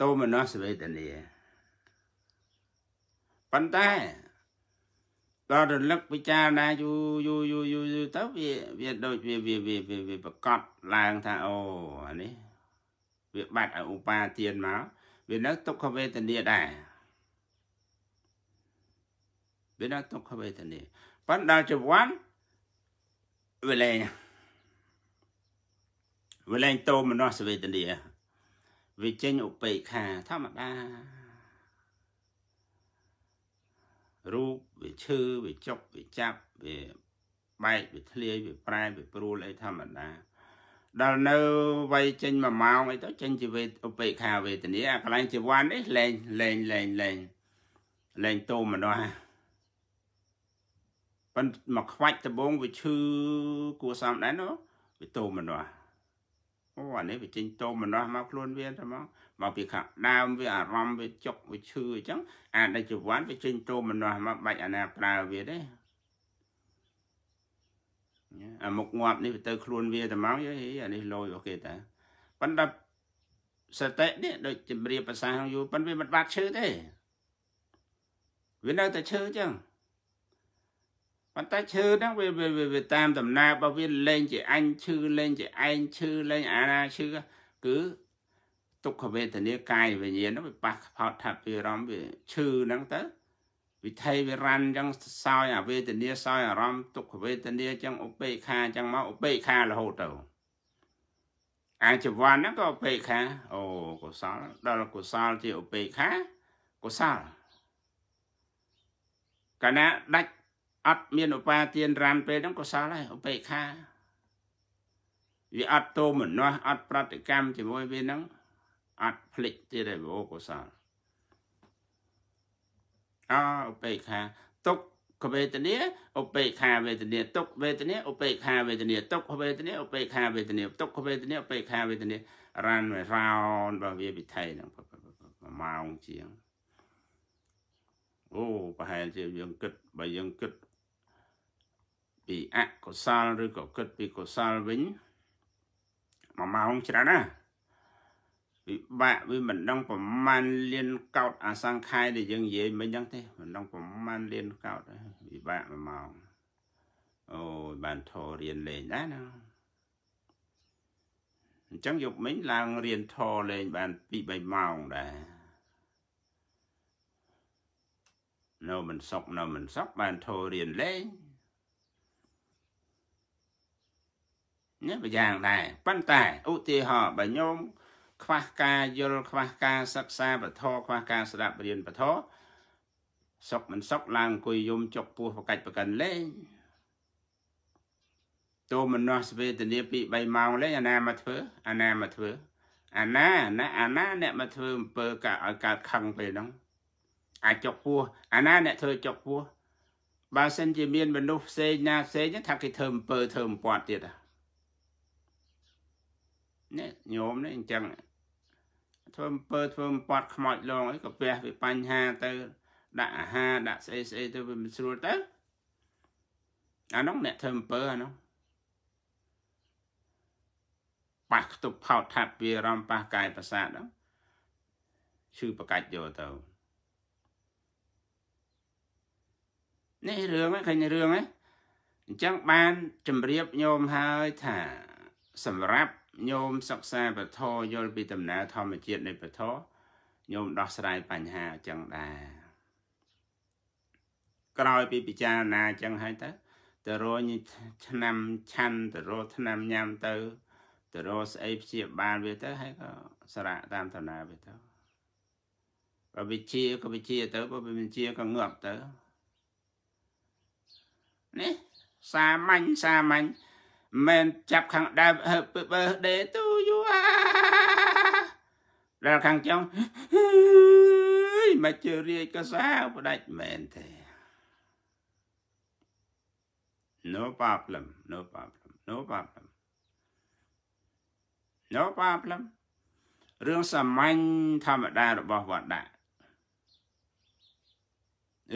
តោមនស្សវេទនាប៉ុន្តែដល់រលឹកពិចារណាយូយូយូយូយូទៅវាវាដូចវាវាវាវាប្រកបឡើងថាអូអានេះវាបាត់ឲ្យឧបាទានមកវានៅទុក្ខវេទនាដែរវានៅទុក្ខវេទនាប៉ុន្តែដល់ជីវ័នវាលែងវាលែងតោមនោសវេទនាវាចេញឧបេក្ខាធម្មតារូបវាឈឺវាចុកវាចាប់វាបែកវាធ្លាយវាប្រែវាព្រួលអីធម្មតាដល់នៅវ័យចេញមួយម៉ោងអីទៅចេញជីវិតឧបេក្ខាវេទនាអាកន្លែងជីវ័ននេះលេងលេងលេងលេងលេងតូមម្ដងប៉ុន្តែមកខ្វាច់ដបងវាឈឺគួសមដែរនោះវាតូមម្ដងអូអានេះវាចេញតូមម្ដងមកខ្លួនវាតែមកមកពីខាងដើមវាអារម្មណ៍វាចុកវាឈឺអញ្ចឹងអាដេចវ័នវាចេញចូលមនោះមកបាច់អាណាប្រើវាទេអាមុខងាប់នេះទៅ ខ្លួនវាតែមកយីអានេះលយអូខេតាប៉ុន្តែសតិនេះដូចជំរាបប្រសាសន៍យូរប៉ុន្តែវាមិនបាត់ឈឺទេវានៅតែឈឺអញ្ចឹងប៉ុន្តែឈឺហ្នឹងវាវាតាមដំណើររបស់វាលេងជាអញឈឺលេងជាឯងឈឺលេងអាណាឈឺគឺទុក្ខវេទនាកាយវិញ្ញាណហ្នឹងវាប៉ះផោតថាពិរមវាឈឺហ្នឹងទៅ វិថីវិរ័នអញ្ចឹងសោយអវេទនាសោយអារម្មណ៍ទុក្ខវេទនាអញ្ចឹងឧបេក្ខាអញ្ចឹងមកឧបេក្ខារហូតទៅអាជីវ័នហ្នឹងក៏ឧបេក្ខាអូកុសលដល់កុសលជាឧបេក្ខាកុសលកណៈដាច់អត់មានឧបាទានរានពេលហ្នឹងកុសលហើយឧបេក្ខាវាអត់ទោមនស្សអត់ប្រតិកម្មជាមួយវាហ្នឹងអត់ភ្លេចទៀតឯវោកុសលអោឧបេក្ខា ទុក្ខវេទនាឧបេក្ខាវេទនាទុក្ខវេទនាឧបេក្ខាវេទនាទុក្ខវេទនាឧបេក្ខាវេទនាទុក្ខវេទនាឧបេក្ខាវេទនារានរោនរបស់វាពិធីហ្នឹងប្រម៉ោងជាងអូប្រហែលជាយើងគិតបើយើងគិតពីអកុសលឬក៏គិតពីកុសលវិញមួយម៉ោងច្រើនណាស់វិបាកវាមិនដឹងប្រមាណលានកោតអាសង្ខាយដែលយើងនិយាយមិញហ្នឹងទេមិនដឹងប្រមាណលានកោតវិបាកមួយម៉ោងអូយបានធររៀនលេងដែរណាអញ្ចឹងយប់មិញឡើងរៀនធរលេងបាន2 3ម៉ោងដែរនៅមិនសុកនៅមិនសុកបានធររៀនលេងនេះម្យ៉ាងដែរប៉ុន្តែឧទាហរណ៍បើញោមខ្វះការយល់ខ្វះការសិក្សាបធរខ្វះការស្ដាប់រៀនបធរសុកមិនសុកឡើងអង្គុយយំចុកពោះប្រកាច់ប្រកិនលេងទោមនស្សវេទនាពី3ម៉ោងលេងអាណាមកធ្វើអាណាមកធ្វើអាណាណាអាណាអ្នកមកធ្វើអំពើកាឲ្យកើតខឹងពេលហ្នឹង អាចចុកពោះអាណាអ្នកធ្វើចុកពោះបើសិនជាមានមនុស្សផ្សេងណាផ្សេងថាគេធ្វើអំពើធ្វើអំពាត់ទៀតហ្នឹងញោមនេះអញ្ចឹងធ្វើអំពើធ្វើអំពត់ខ្មោចលងអីក៏ពះវាបញ្ហាទៅ ដាក់អាហារដាក់ស្អីស្អីទៅវាមិនស្រួលទៅអានោះអ្នកធ្វើអំពើអានោះប៉ះខ្ទប់ផោតថាពីរំប៉ះកាយប្រសាទហ្នឹងឈឺប្រកាច់យកទៅ នេះរឿងហ្នឹងឃើញរឿងហ្នឹងអញ្ចឹងបានជម្រាបញោមហើយថាសម្រាប់ញោមសិក្សាពធយល់ពីដំណើរធម្មជាតិនៃពធញោមដោះស្រាយបញ្ហាអញ្ចឹងដែរក្រោយពីពិចារណាអញ្ចឹងហើយទៅតរញឆ្នាំឆាន់តរឆ្នាំញ៉ាំទៅតរស្អីព្យាបាលវាទៅហើយក៏សារៈតាមដំណើរវាទៅបើវិជាក៏វិជាទៅបើវិជាក៏ងាប់ទៅនេះសាមញ្ញសាមញ្ញមែនចាប់ខាងដើមបើដេទូយូអាដល់ខាងចុងមកជើរាយកសាផ្ដាច់មែនទេ no problem no problem no problem no problem រឿងសាមញ្ញធម្មតារបស់វត្តដាក់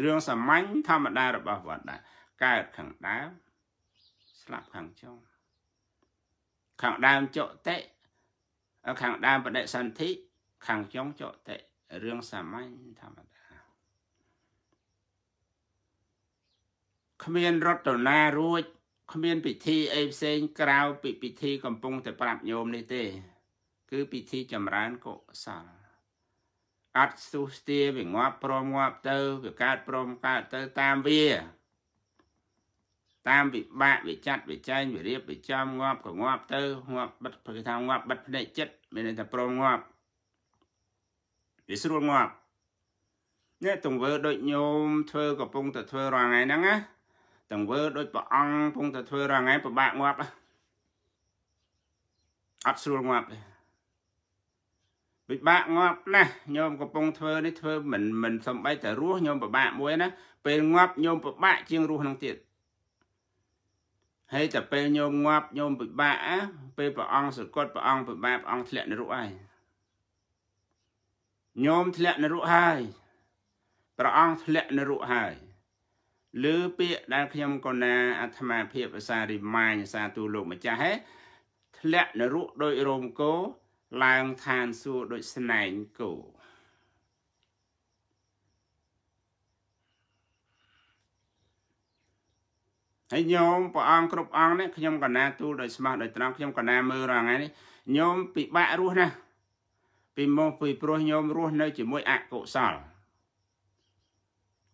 រឿងសាមញ្ញធម្មតារបស់វត្តដាក់កើតខាងដើមស្លាប់ខាងចុងខាងដើមចុតិខាងដើមបដិសន្ធិខាងចុងចុតិរឿងសាមញ្ញធម្មតាគ្មានរតនារួចគ្មាន ពិធីអីផ្សេង ក្រៅពីពិធីកំពុងតែប្រាប់ញោមនេះទេ គឺពិធីចម្រើនកុសលអត់ស្ទុះស្ទាវាងាប់ព្រមងាប់ទៅវាកើតព្រមកើតទៅតាមវាតាមវិបាកវិចាត់វិចែងវិរៀបវិចំងាប់ក៏ងាប់ទៅងាប់បិទព្រោះថាងាប់បិទភ្នែកចិត្តមានន័យថាព្រមងាប់វាស្រួលងាប់អ្នកទង្វើដូចញោមធ្វើកំពុងតែធ្វើរាល់ថ្ងៃហ្នឹងណាទង្វើដូចព្រះអង្គកំពុងតែធ្វើរាល់ថ្ងៃពិបាកងាប់អត់ស្រួលងាប់ទេពិបាកងាប់ណាស់ញោមកំពុងធ្វើនេះធ្វើមិនមិនសំបីតែរស់ញោមពិបាកមួយណាពេលងាប់ញោមពិបាកជាងរស់នឹងទៀតហើយតែពេលញោមងាប់ញោមពិបាកពេលព្រះអង្គសគត់ព្រះអង្គពិបាកព្រះអង្គធ្លាក់នរកហើយញោមធ្លាក់នរកហើយព្រះអង្គធ្លាក់នរកហើយលើពាក្យដែលខ្ញុំកណា អាត្មាភាពភាសារីម៉ាញភាសាទូលោកម្ចាស់ហេធ្លាក់នរកដោយរោមគោឡើងឋានសួគ៌ដោយស្នែងគោហើយញោមព្រះអង្គគ្រប់អង្គនេះខ្ញុំកណាទូលដោយស្មោះដោយត្រង់ខ្ញុំកណាមើលរាល់ថ្ងៃនេះញោមពិបាករស់ណាស់ពីមកពីព្រោះញោមរស់នៅ ជាមួយអកុសល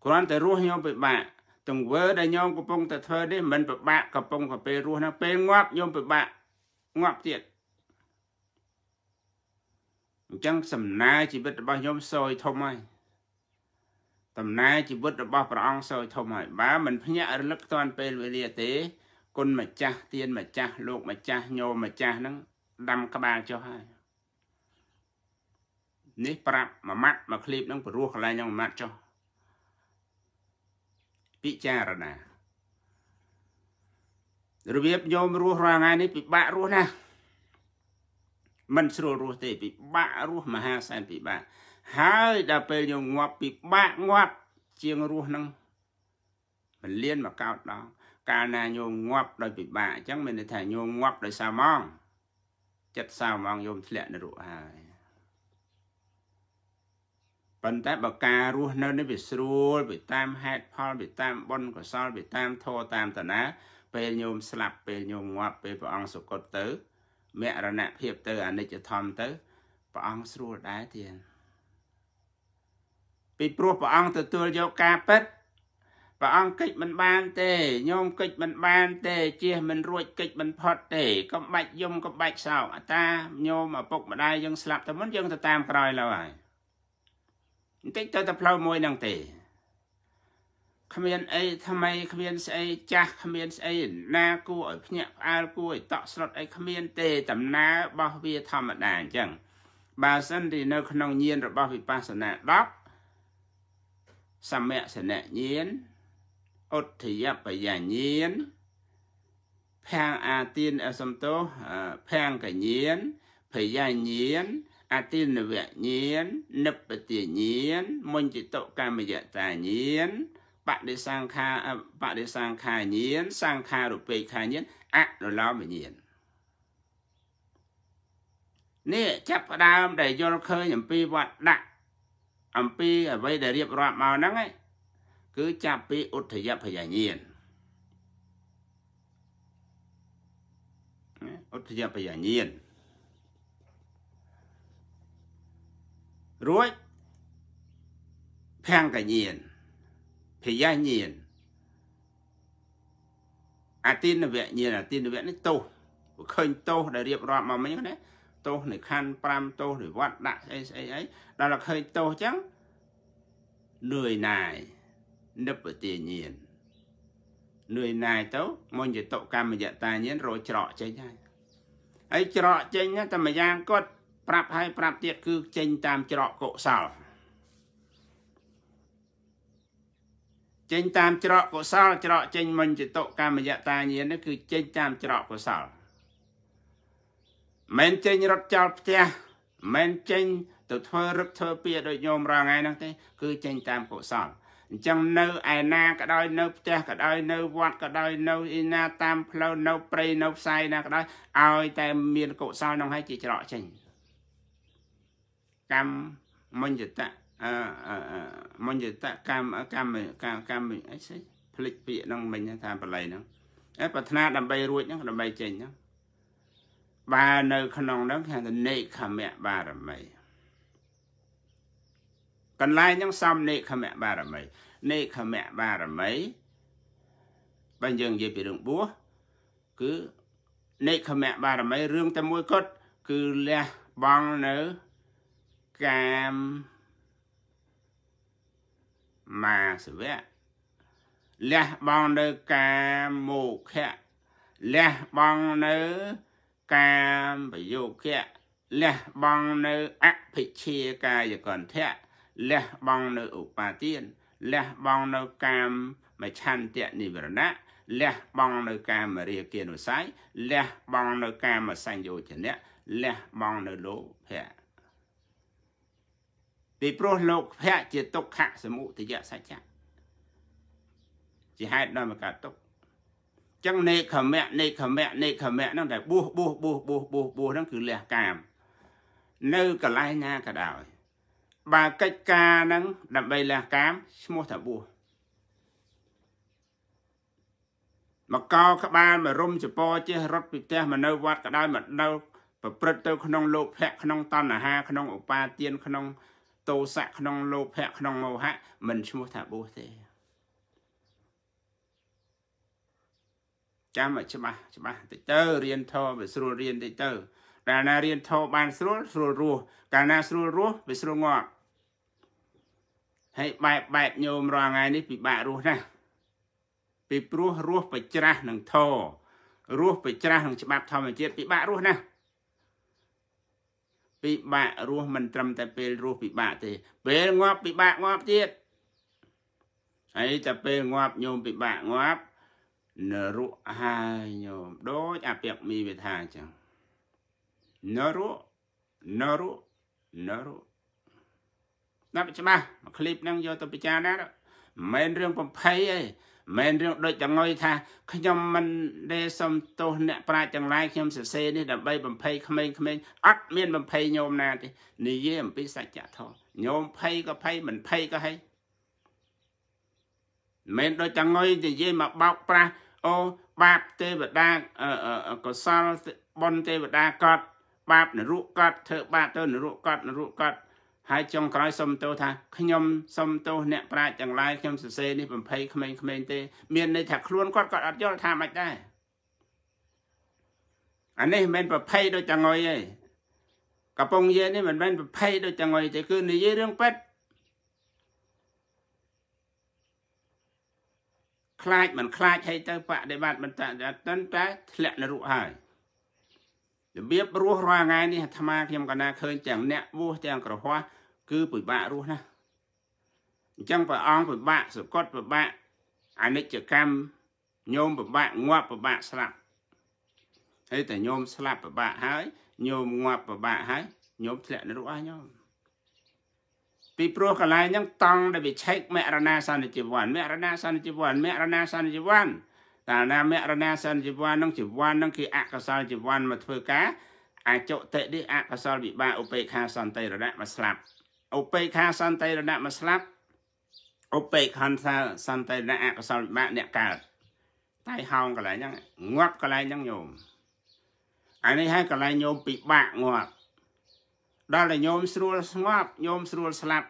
គ្រាន់តែរស់ញោមពិបាកទង្វើ ដែលញោមកំពុងតែធ្វើនេះមិនពិបាកកំពុងតែពេលរស់ណាពេលងាប់ញោមពិបាកងាប់ទៀតអញ្ចឹងសំណើជីវិតរបស់ញោមសយធំហើយតំណែជីវិតរបស់ព្រះអង្គសោយធំហើយបើមិនភ្ញាក់រលឹកតាន់ពេលវេលា ទេ គុណម្ចាស់ទានម្ចាស់លោក ម្ចាស់ញោមម្ចាស់ហ្នឹងដាំក្បាលចុះហើយនេះប្រាប់មួយម៉ាត់មួយឃ្លីបហ្នឹងព្រោះកន្លែងហ្នឹងមួយម៉ាត់ចុះពិចារណារបៀបញោមរស់រាល់ថ្ងៃនេះ ពិបាករស់ណាស់មិនស្រួលរស់ទេពិបាករស់មហាសែនពិបាកហើយដល់ពេលយើងងាប់ពិបាកងាប់ជាងរស់នឹងពលានមកកោតដល់កាលណាញោមងាប់ដោយពិបាកអញ្ចឹងមានន័យថាញោមងាប់ដោយសារម៉ងចិត្តសារម៉ងញោមធ្លាក់នរកហើយប៉ុន្តែបើការរស់នៅនេះវាស្រួលវាតាមហេតុផលវាតាមបុណ្យកុសលវាតាមធម៌តាមតណាពេលញោមស្លាប់ពេលញោមងាប់ពេលព្រះអង្គសុគតទៅមរណភាពទៅ អនិច្ចធម្មទៅព្រះអង្គស្រួលដែរទៀតពីព្រោះព្រះអង្គទទួលយកការពិតព្រះអង្គកិច្ចមិនបានទេញោមកិច្ចមិនបានទេជះមិនរួចកិច្ចមិនផុតទេកំបាច់យំកំបាច់សោកអតាញោមឪពុកម្ដាយយើងស្លាប់តែមុនយើងទៅតាមក្រោយឡើយបន្តិចទៅតែផ្លូវមួយហ្នឹងទេគ្មានអីថ្មីគ្មានស្អីចាស់គ្មានស្អីណាគួរឲ្យភ្ញាក់ផ្អើលគួរឲ្យតក់ស្លុតអីគ្មានទេដំណើររបស់វាធម្មតាអញ្ចឹងបើសិនទីនៅក្នុងញាណរបស់វិបស្សនា10សមសនញ្ញាណអុទ្ធិយបញ្ញាណភាំងអាទានអសំទោសភាំងកញ្ញាណភយាញ្ញាណអតិនវញ្ញាណនិបតិញ្ញាណមុញ្ចតុកម្មយតាញ្ញាណបដិសង្ខាបដិសង្ខាញ្ញាណសង្ខារុបេខាញ្ញាណអនុឡមញ្ញាណនេះចាប់ផ្ដើមដែលយល់ឃើញអំពីវត្តដាក់អំពីអ្វីដែលរៀបរាប់មកហ្នឹងគឺចាប់ពីឧទ្ធយភយញ្ញាណឧទ្ធយភយញ្ញាណរួចភង្កញ្ញាណភយញ្ញាណអតិនវៈញាណអតិនវៈនេះទោសឃើញទោសដែលរៀបរាប់មកមិញណាទោសនៃខណ្ឌ5ទោសនៃវត្តដាក់ស្អីស្អីអីដល់តែឃើញទោសចឹងនឿយណាយនិព្វទាញាណនឿយណាយទៅមុនយតុកម្មយតាញាណរច្រកចេញហើយហើយច្រកចេញតែម្យ៉ាងគាត់ប្រាប់ហើយប្រាប់ទៀតគឺចេញតាមច្រកកុសលចេញតាមច្រកកុសលច្រកចេញមុនចតុកម្មយតាញាណនេះគឺចេញតាមច្រកកុសលមិនចេញរត់ចោលផ្ទះមិនចេញ ទៅធ្វើរឹកធ្វើពីដូចញោមរាល់ថ្ងៃហ្នឹងទេ គឺចេញ តាមកុសលអញ្ចឹងនៅឯណាក៏ដោយនៅផ្ទះក៏ដោយ នៅវត្តក៏ដោយនៅឯណាតាមផ្លូវនៅ ព្រៃនៅផ្សាយណាក៏ដោយឲ្យតែមានកុសលនឹងឲ្យជាច្រកចេញកម្មមញ្ញតៈអឺមញ្ញតៈកម្មកម្មកម្មកម្មអីផ្លេចពាក្យហ្នឹងមិញថាបល័យហ្នឹងឯប្រាថ្នាដើម្បី រួចហ្នឹងដើម្បីចេញហ្នឹងបើនៅក្នុងហ្នឹងហៅថានេខមៈបារមីកន្លែងហ្នឹងសំនេខមៈបារមីនេខមៈបារមីបើយើងនិយាយពីរឿងបួសគឺនេខមៈបារមីរឿងតែមួយគត់គឺលះបង់នៅកាមមាសវៈលះបង់នៅកាមោខៈលះបង់នៅកាមបយោគៈលះបង់នៅអភិជាកាយកន្ធៈលះបង់នៅឧបាទានលះបង់នៅកាមមច្ឆន្ទនិវរណៈលះបង់នៅ កាមរាគានុស័យលះបង់នៅកាមសញ្ញោចនៈលះបង់នៅលោភៈពីព្រោះលោកភៈជាទុក្ខសមុទយសច្ចៈជាហេតុដល់មកកើតទុក្ខចឹងនេខមៈនេខមៈនេខមៈហ្នឹងតែបួសបួសបួសបួសបួសបួសហ្នឹងគឺលះកាម នៅកន្លែងណាក៏ដោយបើកិច្ចការហ្នឹងដើម្បីលះកាមឈ្មោះថាបួសមកោក្បាលមរុំចពជិះរត់ពីផ្ទះមកនៅវត្តក៏ដោយមកនៅ ប្រព្រឹត្តទៅក្នុង លោកភៈក្នុងតណ្ហាក្នុងឧបាទានក្នុងទោសៈក្នុងលោកភៈក្នុងមោហៈមិនឈ្មោះថាបួសទេចាំឲ្យច្បាស់ច្បាស់តិចទៅរៀនធម៌វាស្រួលរៀនតិចទៅកាលណារៀនធម៌បានស្រួលស្រួលរស់កាលណាស្រួលរស់វាស្រួលងាប់ហើយបែបបែបញោមរាល់ថ្ងៃនេះ ពិបាករស់ណាស់ពីព្រោះរស់ប្រច្រាស់នឹងធររស់ប្រច្រាស់នឹងច្បាប់ធម្មជាតិពិបាករស់ណាស់ពិបាករស់មិនត្រឹមតែពេលរស់ពិបាកទេ ពេលងាប់ពិបាកងាប់ទៀតហើយតែពេលងាប់ញោមពិបាកងាប់នរុហាញោមដូចអាពាក្យមីវាថាអញ្ចឹងនរុនរុនរុដាប់ច្បាស់មកឃ្លីបហ្នឹងយកទៅពិចារណាមិនរឿងបំភ័យអីមិនរឿងដូចតងុយថាខ្ញុំមិនទេសំទោសអ្នកប្រាជ្ញទាំងឡាយខ្ញុំសរសេរនេះដើម្បីបំភ័យក្មេងៗអត់មានបំភ័យញោមណា ទេនិយាយអំពីសច្ចធម៌ញោមភ័យក៏ភ័យមិនភ័យក៏ហីមិនដូចតងុយនិយាយមកបោកប្រាស់អូបាបទេវតាកុសលបុណ្យទេវតាកត់បាបនរកកត់ធ្វើបាបទៅនរកកត់នរកកត់ហើយចុងក្រោយសុំទោសថាខ្ញុំសុំទោសអ្នកប្រាជ្ញទាំងឡាយខ្ញុំសរសេរនេះបំភ័យក្មេងៗទេ មានន័យថាខ្លួនគាត់គាត់អត់យល់ថាមិនដែរអានេះមិនមែនប្រភ័យដូចចង្អុយទេកំពង់យានេះមិនមែនប្រភ័យដូចចង្អុយទេគឺនិយាយរឿងប៉ិតខ្លាចមិនខ្លាចហើយទៅបដិបត្តិមិនតតិនតែធ្លាក់នរកហើយរបៀបរស់រាល់ថ្ងៃនេះអាត្មាខ្ញុំកណាឃើញទាំងអ្នកវោះទាំងក្រហោះគឺពិបាករស់ណាស់អញ្ចឹងព្រះអង្គពិបាកសកត់ពិបាកអនិច្ចកម្មញោមពិបាកងាប់ពិបាកស្លាប់ហើយតែញោមស្លាប់ពិបាកហើយញោមងាប់ពិបាកហើយញោមធ្លាក់នរកហើយញោមពីព្រោះកន្លែងហ្នឹងតង់ដែលវាឆែកមរណាសន្តិជីវ័នមរណាសន្តិជីវ័នមរណាសន្តិជីវ័នតាណាមរណាសន្តិជីវ័ននឹងជីវ័ននឹងគឺអកុសលជីវ័នមកធ្វើការអចតិនេះអកុសលវិបាកឧបេខាសន្តិរណៈមកស្លាប់ឧបេខាសន្តិរណៈមកស្លាប់ឧបេខន្ធាសន្តិរណៈអកុសលវិបាកអ្នកកើតតែហោងកន្លែងហ្នឹងងាប់កន្លែងហ្នឹងញោមអានេះហើយកន្លែងញោមពិបាកងាប់ដល់តែញោមស្រួលស្ងប់ញោមស្រួលស្លាប់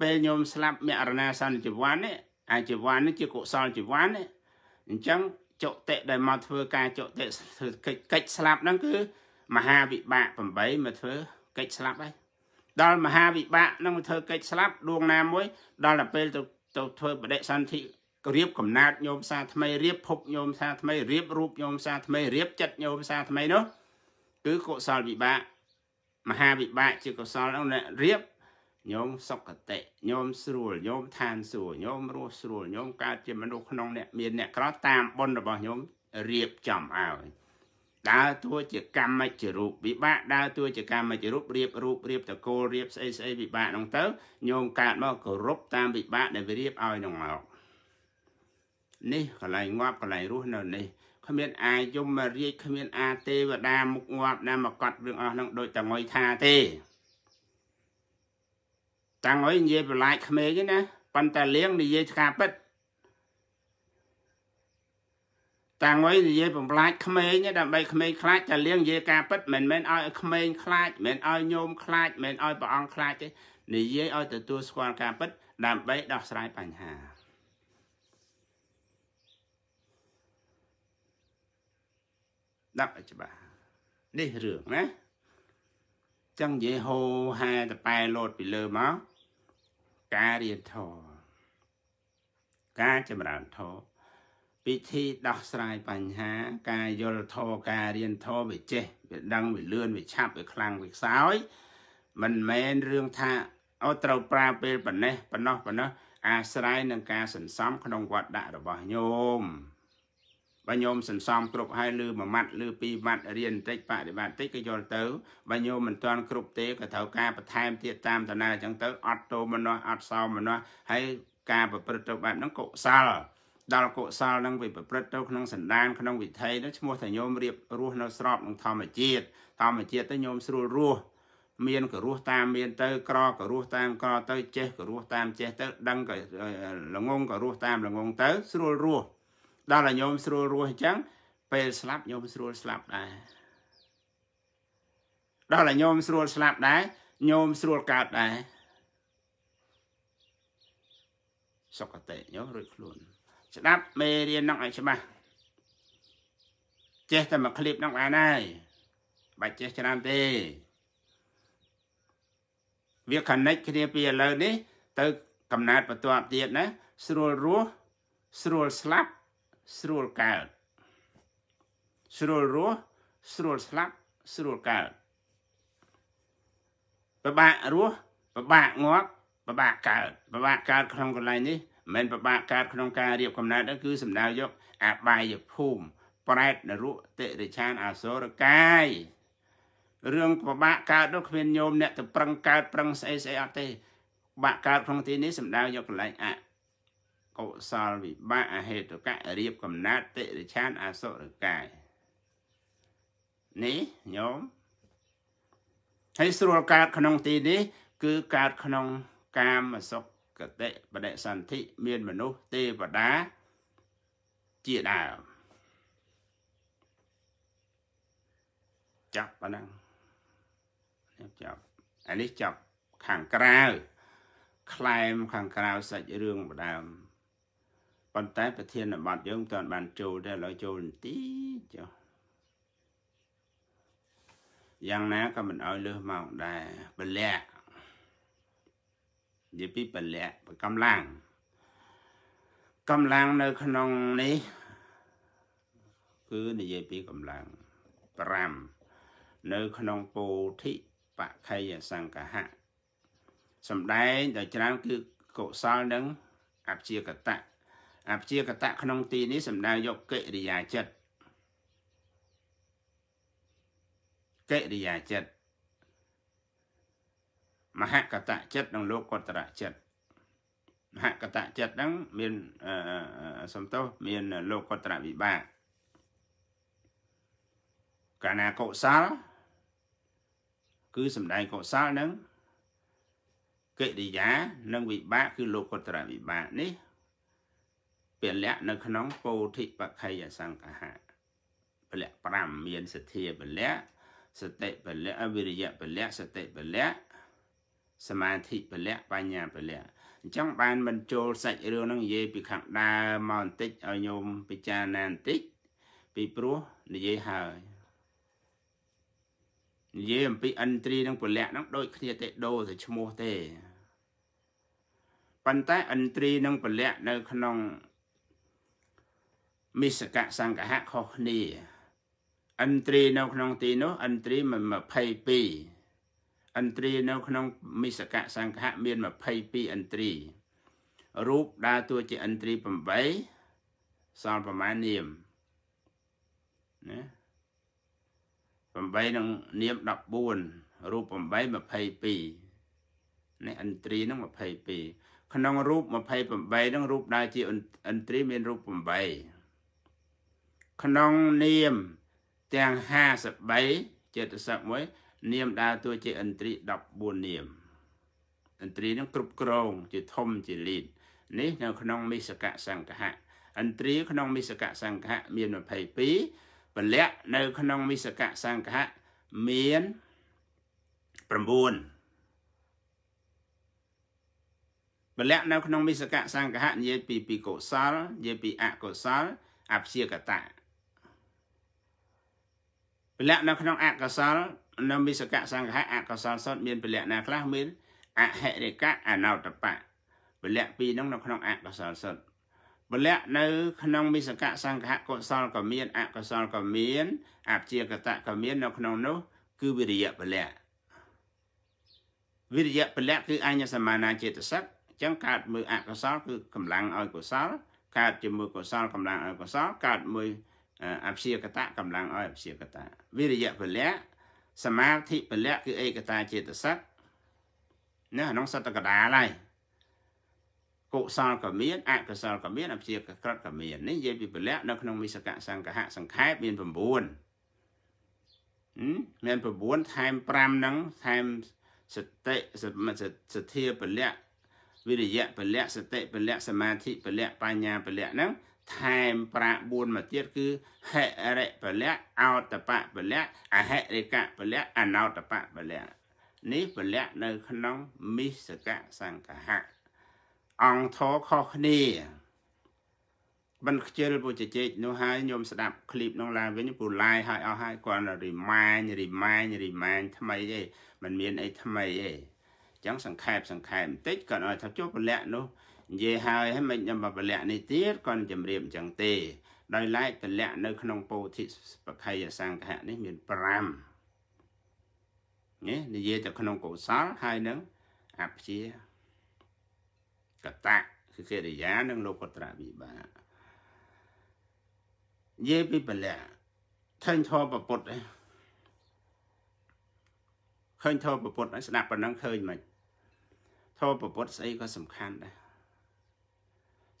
ពេលញោមស្លាប់មរណាសន្តិជីវ័ននេះអាជីវ័ននេះជាកុសលជីវ័ននេះអញ្ចឹងចុតិដែលមកធ្វើការចុតិធ្វើកិច្ចកិច្ចស្លាប់ហ្នឹងគឺ មហាវិបាក8មកធ្វើកិច្ចស្លាប់ហើយដល់មហាវិបាកនឹងធ្វើកិច្ចស្លាប់ដួងណាមួយ ដល់តែពេលទៅទៅធ្វើបដិសន្ធិរៀបកំណត់ញោមសាថ្មីរៀបភពញោមសាថ្មីរៀបរូបញោមសាថ្មីរៀបចិត្តញោមសាថ្មីនោះគឺកុសលវិបាកមហាវិបាកជាកុសលនោះអ្នករៀបញោមសុគតិញោមស្រួលញោមឋានសួគ៌ញោមរស់ស្រួលញោមកើតជាមនុស្សក្នុង អ្នកមានអ្នកក្រតាមបុណ្យរបស់ញោមរៀបចំឲ្យដើរតួជាកម្មជារូបវិបាក ដើរតួជាកម្មជារូបរៀបរូបរៀបតកូលរៀបស្អីស្អីវិបាកហ្នឹងទៅញោមកើតមកគោរពតាមវិបាកដែលវារៀបឲ្យហ្នឹងមកនេះកន្លែងងាប់កន្លែងរស់នៅនេះគ្មានអាយមរាជគ្មាន អាទេវតាមុខងាប់ណាមកកត់រឿងអស់ហ្នឹងដូចតងុយថាទេតងុយនិយាយបន្លាយក្មេងណា ប៉ុន្តែលៀងនិយាយឆ្កាពិតតាំងវិញនិយាយបំផ្លាញក្មេងដើម្បីក្មេងខ្លាចតែលៀងនិយាយការពិតមិនមែនឲ្យក្មេងខ្លាចមិនឲ្យញោមខ្លាចមិនឲ្យព្រះអង្គខ្លាចទេនិយាយឲ្យទទួលស្គាល់ការពិតដើម្បីដោះស្រាយបញ្ហាស្ដាប់ឲ្យច្បាស់នេះរឿងណាចឹងនិយាយហោហែតប៉ែលោតពីលើមកការរៀនធម៌ការចម្រើនធម៌ពិធីដោះស្រាយបញ្ហា ការយល់ធម៌ការរៀនធម៌វាចេះវាដឹងវាលឿនវាឆាប់វាខ្លាំងវាខ្សោយមិនមែនរឿងថាអូត្រូវប្រើពេលប៉ុណ្ណេះប៉ុណ្ណោះប៉ុណ្ណោះអាស្រ័យនឹងការសន្សំ ក្នុងវត្តដាក់របស់ញោមបើញោមសន្សំគ្រប់ហើយឬមួយម៉ាត់ឬពីរម៉ាត់រៀនបន្តិចបដិបត្តិបន្តិចក៏យល់ទៅបើញោមមិនទាន់គ្រប់ទេក៏ត្រូវការបន្ថែមទៀតតាមដំណើរអញ្ចឹងទៅអត់ទោមនោះអត់សោមនោះហើយការ ប្រព្រឹត្តទៅបែបហ្នឹងកុសលដល់កុសលនឹងវាប្រព្រឹត្តទៅក្នុងសន្តានក្នុងវិថីនោះឈ្មោះថាញោមរៀបរស់នៅស្របនឹងធម្មជាតិធម្មជាតិទៅញោមស្រួលរស់មានក៏រស់តាមមានទៅក្រក៏រស់តាមក្រទៅចេះក៏រស់តាមចេះទៅ ដឹងក៏ល្ងងក៏រស់តាមល្ងងទៅ ស្រួលរស់ដល់តែញោមស្រួលរស់អញ្ចឹងពេលស្លាប់ញោមស្រួលស្លាប់ដែរដល់តែញោមស្រួលស្លាប់ដែរញោមស្រួលកើតដែរសុគតិញោមរួចខ្លួនស្ដាប់មេរៀននឹងឲ្យច្បាស់ចេះតែមកឃ្លីបនឹងបានហើយបាច់ចេះច្រើនទេវាខនិចគ្នាពីឥឡូវនេះទៅកំណត់បន្ទាប់ទៀតណាស្រួលរស់ស្រួលស្លាប់ស្រួលកើតស្រួលរស់ស្រួលស្លាប់ស្រួលកើតពិបាករស់ពិបាកងាប់ពិបាកកើតពិបាកកើតក្នុងកន្លែងនេះមិនពិបាកកើតក្នុងការរៀបកំណត់គឺសំដៅយកអបាយភូមិប្រែតនរុតិរិឆានអសរកាយរឿងពិបាកកើតនោះគ្មានញោមអ្នកទៅប្រឹងកើតប្រឹងស្អីស្អីអត់ទេបាក់កើតក្នុងទីនេះសំដៅយកកន្លែងអកុសលវិបាកអហេតុកៈរៀបកំណត់តិរិឆានអសុរកាយនេះញោមហើយស្រួលកើតក្នុងទីនេះគឺកើតក្នុងកាមសុគតិបដិសន្ធិ មាន មនុស្សទេវតាជាដើមចាប់ប៉ុណ្ណឹងចាប់អានេះចាប់ខាងក្រៅខ្លែមខាងក្រៅសាច់រឿងម្ដងប៉ុន្តែប្រធានបទយើងមិនទាន់បានចូលទេឥឡូវចូលនទីចុះយ៉ាងណាក៏មិនអោយលើសមកដែរបលៈនិយាយពីបលៈកម្លាំងកម្លាំងនៅក្នុងនេះ គឺនិយាយពីកម្លាំង5នៅក្នុងពោធិបខយសង្កហៈសំដែងដល់ច្រើនគឺកុសលនិងអព្យាកតៈអព្យាកតៈក្នុងទីនេះសំដៅយកកិរិយាចិត្តកិរិយាចិត្តមហកតៈចិត្តនិងលោកតរៈចិត្តមហកតៈចិត្តហ្នឹង មានសំទោសមានលោកតរៈវិបាកកាលណាកុសលគឺសំដែងកុសលនឹងកិរិយានិងវិបាក គឺលោកតរៈវិបាកនេះពលៈនៅ ក្នុងពោធិបក្ខ័យសង្កហៈពលៈ5មានសទ្ធាពលៈសតិពលៈវិរិយៈពលៈសតិពលៈសមាធិពលៈបញ្ញាពលៈអញ្ចឹងបានបញ្ចូលសាច់រឿងនឹងនិយាយពីខាងដើមមកបន្តិចឲ្យញោមពិចារណាបន្តិចពីព្រោះនិយាយហើយនិយាយអំពីអិនត្រីនិងពលៈហ្នឹងដូចគ្នាទេដូរតែឈ្មោះទេប៉ុន្តែអិនត្រីនិងពលៈនៅក្នុងមិសកសង្កហៈខុសគ្នាឥន្ទ្រីនៅក្នុងទីនោះឥន្ទ្រី22ឥន្ទ្រីនៅក្នុងមិសកសង្កហៈមាន22ឥន្ទ្រីរូបដើរតួជាឥន្ទ្រី8សល់ប្រមាណនាមណា8នឹងនាម14រូប8 22នេះឥន្ទ្រីនឹង22ក្នុងរូប28នឹងរូបដើរជាឥន្ទ្រីមានរូប8ក្នុងនាមទាំង53ចិត្ត61នាមដើរតួជាឥន្ទ្រី14នាមឥន្ទ្រីនឹងគ្រប់គ្រង ជាធំជាលីតនេះ នៅ ក្នុងមិសកៈសង្ឃៈឥន្ទ្រីក្នុងមិសកៈសង្ឃៈមាន22ពលៈនៅ ក្នុងមិសកៈសង្ឃៈមាន9បលៈនៅក្នុងមិសកៈសង្ឃៈនិយាយពីពីកុសលនិយាយពីអកុសលអព្យាកតៈពលៈនៅក្នុងអកុសលនៅមិសកៈសង្ឃៈអកុសលសតមានពលៈណាខ្លះមានអហរិកៈអនោតបៈពលៈពីរហ្នឹងនៅក្នុងអកុសលសតពលៈនៅក្នុងមិសកៈសង្ឃៈកុសលក៏មានអកុសលក៏មានអព្យាកតៈក៏មាននៅក្នុងនោះគឺវិរិយៈពលៈវិរិយៈពលៈគឺអញ្ញសមានាចេតសិកអញ្ចឹងកើតមើលអកុសលគឺកម្លាំងឲ្យកុសលកើតជាមួយកុសលកម្លាំងឲ្យកុសលកើតមួយអព្យាកតៈកម្លាំងឲ្យអព្យាកតៈវិរិយៈពលៈសមាធិពលៈគឺឯកតាចេតសិកណាក្នុងសតកដាឡៃុសលក៏មានអកុសលក៏មានអព្យាក្រឹតក៏មាននេះនិយាយពីពលៈនៅក្នុងមិសកៈសង្កហៈសង្ខេបមាន9ហ៎មាន9ថែម5ហ្នឹងថែមសតិសទ្ធាពលៈវិរិយៈពលៈសតិពលៈសមាធិពលៈបញ្ញាពលៈហ្នឹងថែមប្រាក់4មកទៀតគឺហិរិពលៈអោតបពលៈអហិរិកពលៈអណោតបពលៈនេះពលៈនៅ ក្នុងមិសកសង្កហៈអង្គធខុសគ្នាមិនខ្ជិលពុជជែកនោះហើយខ្ញុំស្ដាប់ឃ្លីបនោះឡើងវិញពូឡាយហើយអស់ហើយគាត់រីម៉ាញរីម៉ាញរីម៉ាញថ្មីទេมันមានអីថ្មីទេអញ្ចឹងសង្ខេបសង្ខេបបន្តិចគាត់ឲ្យថាចុះពលៈនោះនិយាយហើយហើយមិនខ្ញុំមកពលៈនេះទៀតគាត់ជំរាបអញ្ចឹងទេ ដោយឡែកតលៈនៅក្នុងពោធិបក្ខយសង្ឃៈនេះមាន5នេះនិយាយទៅក្នុងកុសលហើយនឹងអព្យាកតៈគឺកិរិយា និងលោកត្រវិបាកនិយាយពីពលៈឃើញធម៌ប្រពុតឯងឃើញធម៌ប្រពុតហើយស្ដាប់ប៉ុណ្ណឹងឃើញមិនធម៌ប្រពុតស្អីក៏សំខាន់ដែរ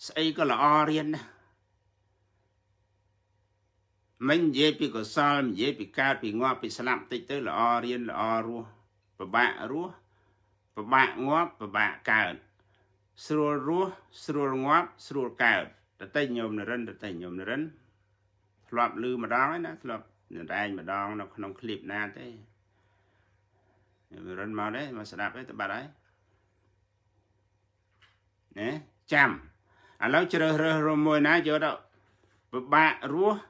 ស្អីក៏ល្អរៀនណាមិននិយាយពីកុសលនិយាយពីកើតពីងាប់ពីស្លាប់តិចទៅល្អរៀនល្អរស់ពិបាករស់ពិបាកងាប់ពិបាកកើត ស្រួលរស់ស្រួលងាប់ស្រួលកើតតន្ត្រីញោមនរិនតន្ត្រីញោមនរិនធ្លាប់ឮម្ដងហើយណាធ្លាប់នរែងម្ដងនៅ ក្នុងឃ្លីបណាទេញោមនរិនមកទេមកស្ដាប់ទេតបាត់ហើយណែចាំឥឡូវជ្រើសរើសរួមមួយណាយកទៅពិបាករស់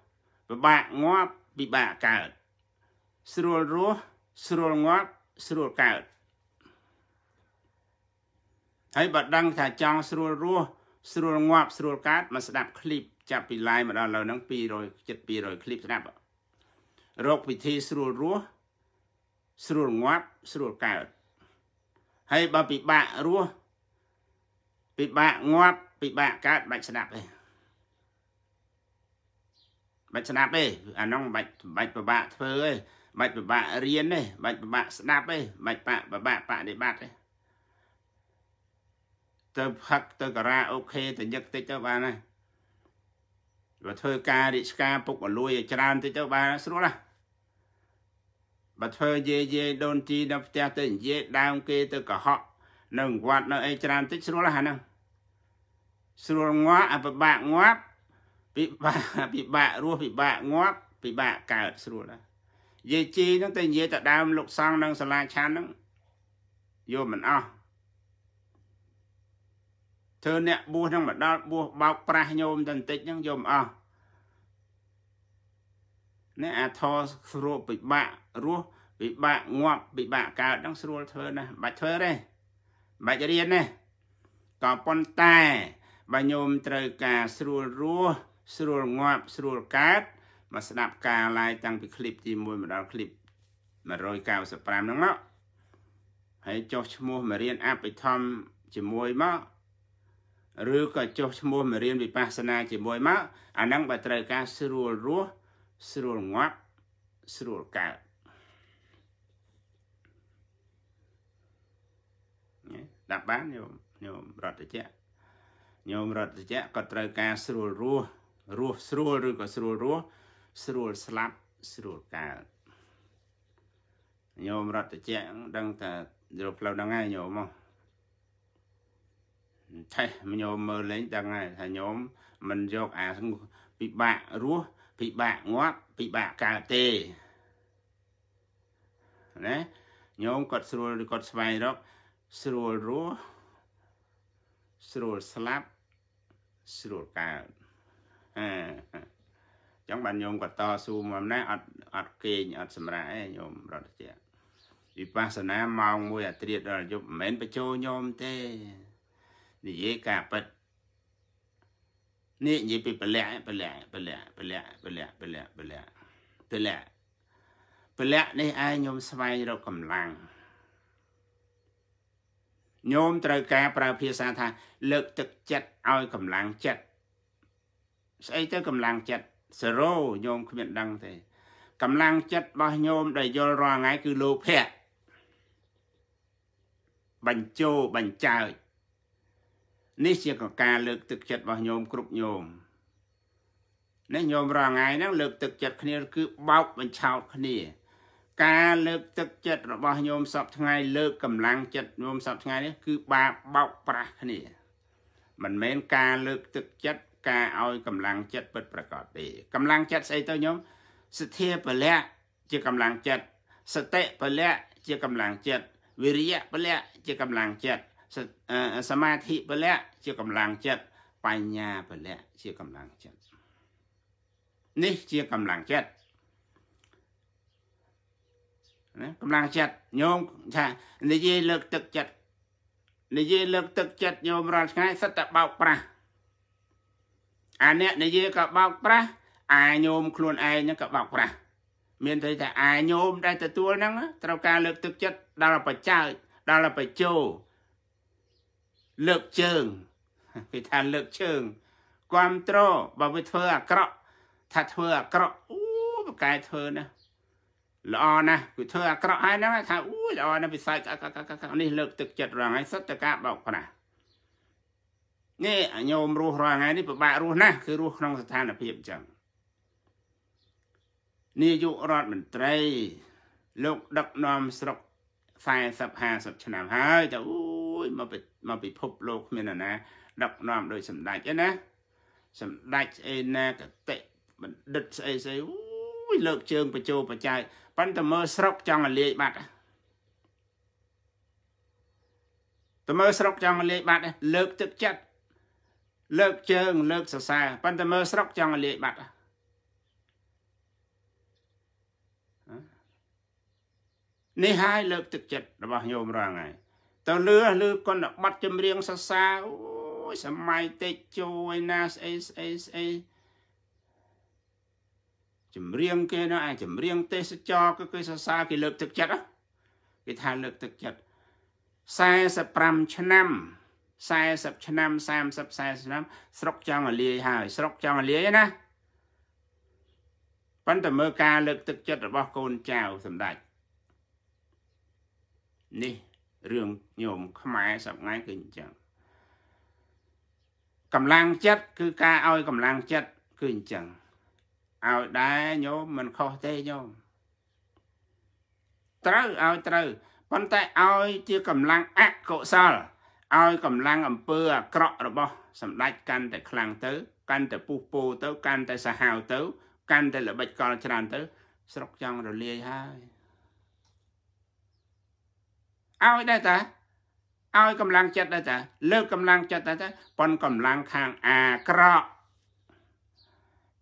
ពិបាកងាប់ពិបាកកើត ស្រួលរស់ស្រួលងាប់ស្រួលកើតហើយបើដឹង ថាចង់ស្រួលរស់ស្រួលងាប់ស្រួលកើតមកស្ដាប់ឃ្លីបចាប់ពី live មកដល់ឥឡូវហ្នឹង200ចិត្ត200ឃ្លីបស្ដាប់រកវិធីស្រួលរស់ស្រួលងាប់ស្រួលកើតហើយបើពិបាករស់ពិបាកងាប់ពិបាកកើតបាច់ស្ដាប់ទេបាច់ស្ដាប់ទេអានោះបាច់បាច់ពិបាកធ្វើទេបាច់ពិបាករៀនទេបាច់ពិបាកស្ដាប់ទេបាច់ពិបាកបដិបត្តិទេទៅផឹកទៅការ៉ាអូខេទៅញឹកតិចទៅបានហើយបើធ្វើការរាជការពុកអលួយឲ្យច្រើនតិចទៅបានស្រួលណាបើធ្វើយាយយាយដូនជីនៅផ្ទះទៅនិយាយដើមគេទៅកុហកនៅវត្តនៅអីច្រើនតិចស្រួលណាហ្នឹងស្រួលងាប់អពិបាកងាប់ពិបាកពិបាករស់ពិបាកងាប់ពិបាកកើតស្រួលណាយាយជីហ្នឹងតែនិយាយទៅដើមលោកសង្ឃនិងសាលាឆាន់ហ្នឹងយកមិនអស់ធ្វើអ្នកបួសហ្នឹងមកដល់បួសបោកប្រាស់ញោមតែបន្តិចហ្នឹងយកមិនអស់អ្នកអាធរស្រួលពិបាករស់ពិបាកងាប់ពិបាកកើតហ្នឹងស្រួលធ្វើណាស់បាច់ធ្វើទេបាច់រៀនទេក៏ប៉ុន្តែបើញោមត្រូវការស្រួលរស់ស្រួលងាប់ស្រួលកើតមកស្ដាប់ការ live តាំងពីคลิปទី1មកដល់ clip 195ហ្នឹងមកហើយចុះឈ្មោះមករៀនអភិធម្មជាមួយមកឬក៏ចុះឈ្មោះមករៀនវិបស្សនាជាមួយមក អាហ្នឹងបើត្រូវការស្រួលរស់ស្រួលងាប់ស្រួលកើតដាក់បានញោមញោមរត់តិចញោមរតជៈក៏ត្រូវការស្រួលរស់រស់ស្រួលឬក៏ស្រួលរស់ស្រួលស្លាប់ ស្រួលកើតញោមរតជៈដឹងតែយកផ្លូវហ្នឹងហើយញោមមកថេះញោមមើលលេងដឹងហើយថាញោមមិនយកអាពិបាករស់ពិបាកងាប់ពិបាកកើតទេណាញោមគាត់ស្រួលគាត់ស្វែងរកស្រួលរស់ស្រួលស្លាប់ស្រួលកើតអញ្ចឹងបានញោមក៏តស៊ូមកម្លេះអត់អត់គេងអត់សម្រាកឯងញោមរត់ជាវិបស្សនាម៉ោង1អាត្រាដល់យប់មិនមែនបញ្ចូលញោមទេនិយាយការប៉ិតនេះនិយាយពីប្រលាក់ប្រលាក់ប្រលាក់ប្រលាក់ប្រលាក់ប្រលាក់ប្រលាក់ប្រលាក់ប្រលាក់នេះឯងញោមស្វែងរកកម្លាំងញោមត្រូវការប្រើភាសាថា លើកទឹកចិត្តឲ្យកម្លាំងចិត្តស្អីទៅកម្លាំងចិត្ត0ញោមគ្មានដឹងទេកម្លាំងចិត្តរបស់ញោមដែលយល់រាល់ថ្ងៃគឺលោភៈបញ្ចោបញ្ចើចនេះជាកការលើកទឹកចិត្តរបស់ញោមគ្រប់ញោមនេះញោមរាល់ថ្ងៃហ្នឹងលើកទឹកចិត្តគ្នាគឺបោកបញ្ឆោតគ្នាការលើកទឹកចិត្តរបស់ញោមសពថ្ងៃលើកកម្លាំងចិត្តញោមសពថ្ងៃនេះគឺបាបោកប្រាស់គ្នា មិនមែនការលើកទឹកចិត្តការឲ្យកម្លាំងចិត្តពិតប្រកបទេកម្លាំងចិត្តស្អីទៅញោមសទ្ធាពលៈជាកម្លាំងចិត្តសតិពលៈជាកម្លាំងចិត្តវិរិយៈពលៈជាកម្លាំងចិត្តសមាធិពលៈជាកម្លាំងចិត្តបញ្ញាពលៈជាកម្លាំងចិត្តនេះជាកម្លាំងចិត្តណាកម្លាំងចិត្តញោមថានិយាយលើកទឹកចិត្តនិយាយលើកទឹកចិត្តញោមរាល់ថ្ងៃសិតតែបោកប្រាស់អាអ្នកនិយាយក៏បោកប្រាស់អាញោមខ្លួនឯងហ្នឹងក៏បោកប្រាស់មានន័យថាអាញោមដែលទទួលហ្នឹងត្រូវការលើក ទឹកចិត្តដល់បច្ចើដល់បច្ចោលើកជើងគេថាលើកជើងគ្រប់ត្របើវាធ្វើអាក្រក់ថាធ្វើអាក្រក់អូប្រកែធ្វើណាល្អណាស់គឺធ្វើអាក្រក់ហើយហ្នឹងថាអូយល្អណាស់វិស័យនេះលើកទឹកចិត្តរាល់ថ្ងៃសុទ្ធតែការបោកប្រាស់នេះអញោមរស់រាល់ថ្ងៃនេះពិបាករស់ណាស់គឺរស់ក្នុងស្ថានភាពអញ្ចឹងនាយករដ្ឋមន្ត្រីលោកដឹកនាំស្រុក40 50ឆ្នាំហើយតែអូយមកមកពិភពលោកគ្មានអាណាដឹកនាំដោយសម្ដេចឯណា សម្ដេចស្អីណាកតិបណ្ឌិតស្អីស្អីអូយលើកជើងបញ្ចោបច្ច័យប៉ុន្តែមើលស្រុកចង់លាយបាត់តែមើលស្រុកចង់លាយបាត់លើកទឹកចិត្តលើកជើងលើកសរសើរប៉ុន្តែមើលស្រុកចង់លាយបាត់នេះហើយលើក ទឹកចិត្តរបស់ញោមរងហើយតើលឺលឺគុណប័ណ្ណចម្រៀងសរសើរអូយសម័យតិចជួយណាស្អីស្អីស្អីចម្រៀងគេណាអាចម្រៀងទេសចរគឺគេសរសើរគេលើកទឹកចិត្តគេថាលើកទឹកចិត្ត45ឆ្នាំ40ឆ្នាំ30 40ឆ្នាំស្រុកចង់អលាយហើយ ស្រុកចង់អលាយណាប៉ុន្តែមើលការលើក ទឹកចិត្តរបស់កូនចៅសម្ដេចនេះរឿងញោមខ្មែរសប្ងៃគឺអញ្ចឹងកម្លាំងចិត្តគឺការឲ្យកម្លាំងចិត្តគឺអញ្ចឹងឲ្យដែរញោមមិនខុសទេញោមត្រូវឲ្យត្រូវប៉ុន្តែឲ្យជាកម្លាំងអកុសលឲ្យកម្លាំងអំពើអាក្រក់របស់សម្ដេចកាន់តែខ្លាំងទៅ កាន់តែពុះពោទៅកាន់តែសាហាវទៅ កាន់តែល្បិចកលច្រើនទៅ ស្រុកចង់រលាយហើយឲ្យដែរតាឲ្យកម្លាំងចិត្តដែរតា លើកកម្លាំងចិត្តដែរតាប៉ុនកម្លាំងខាងអាក្រក់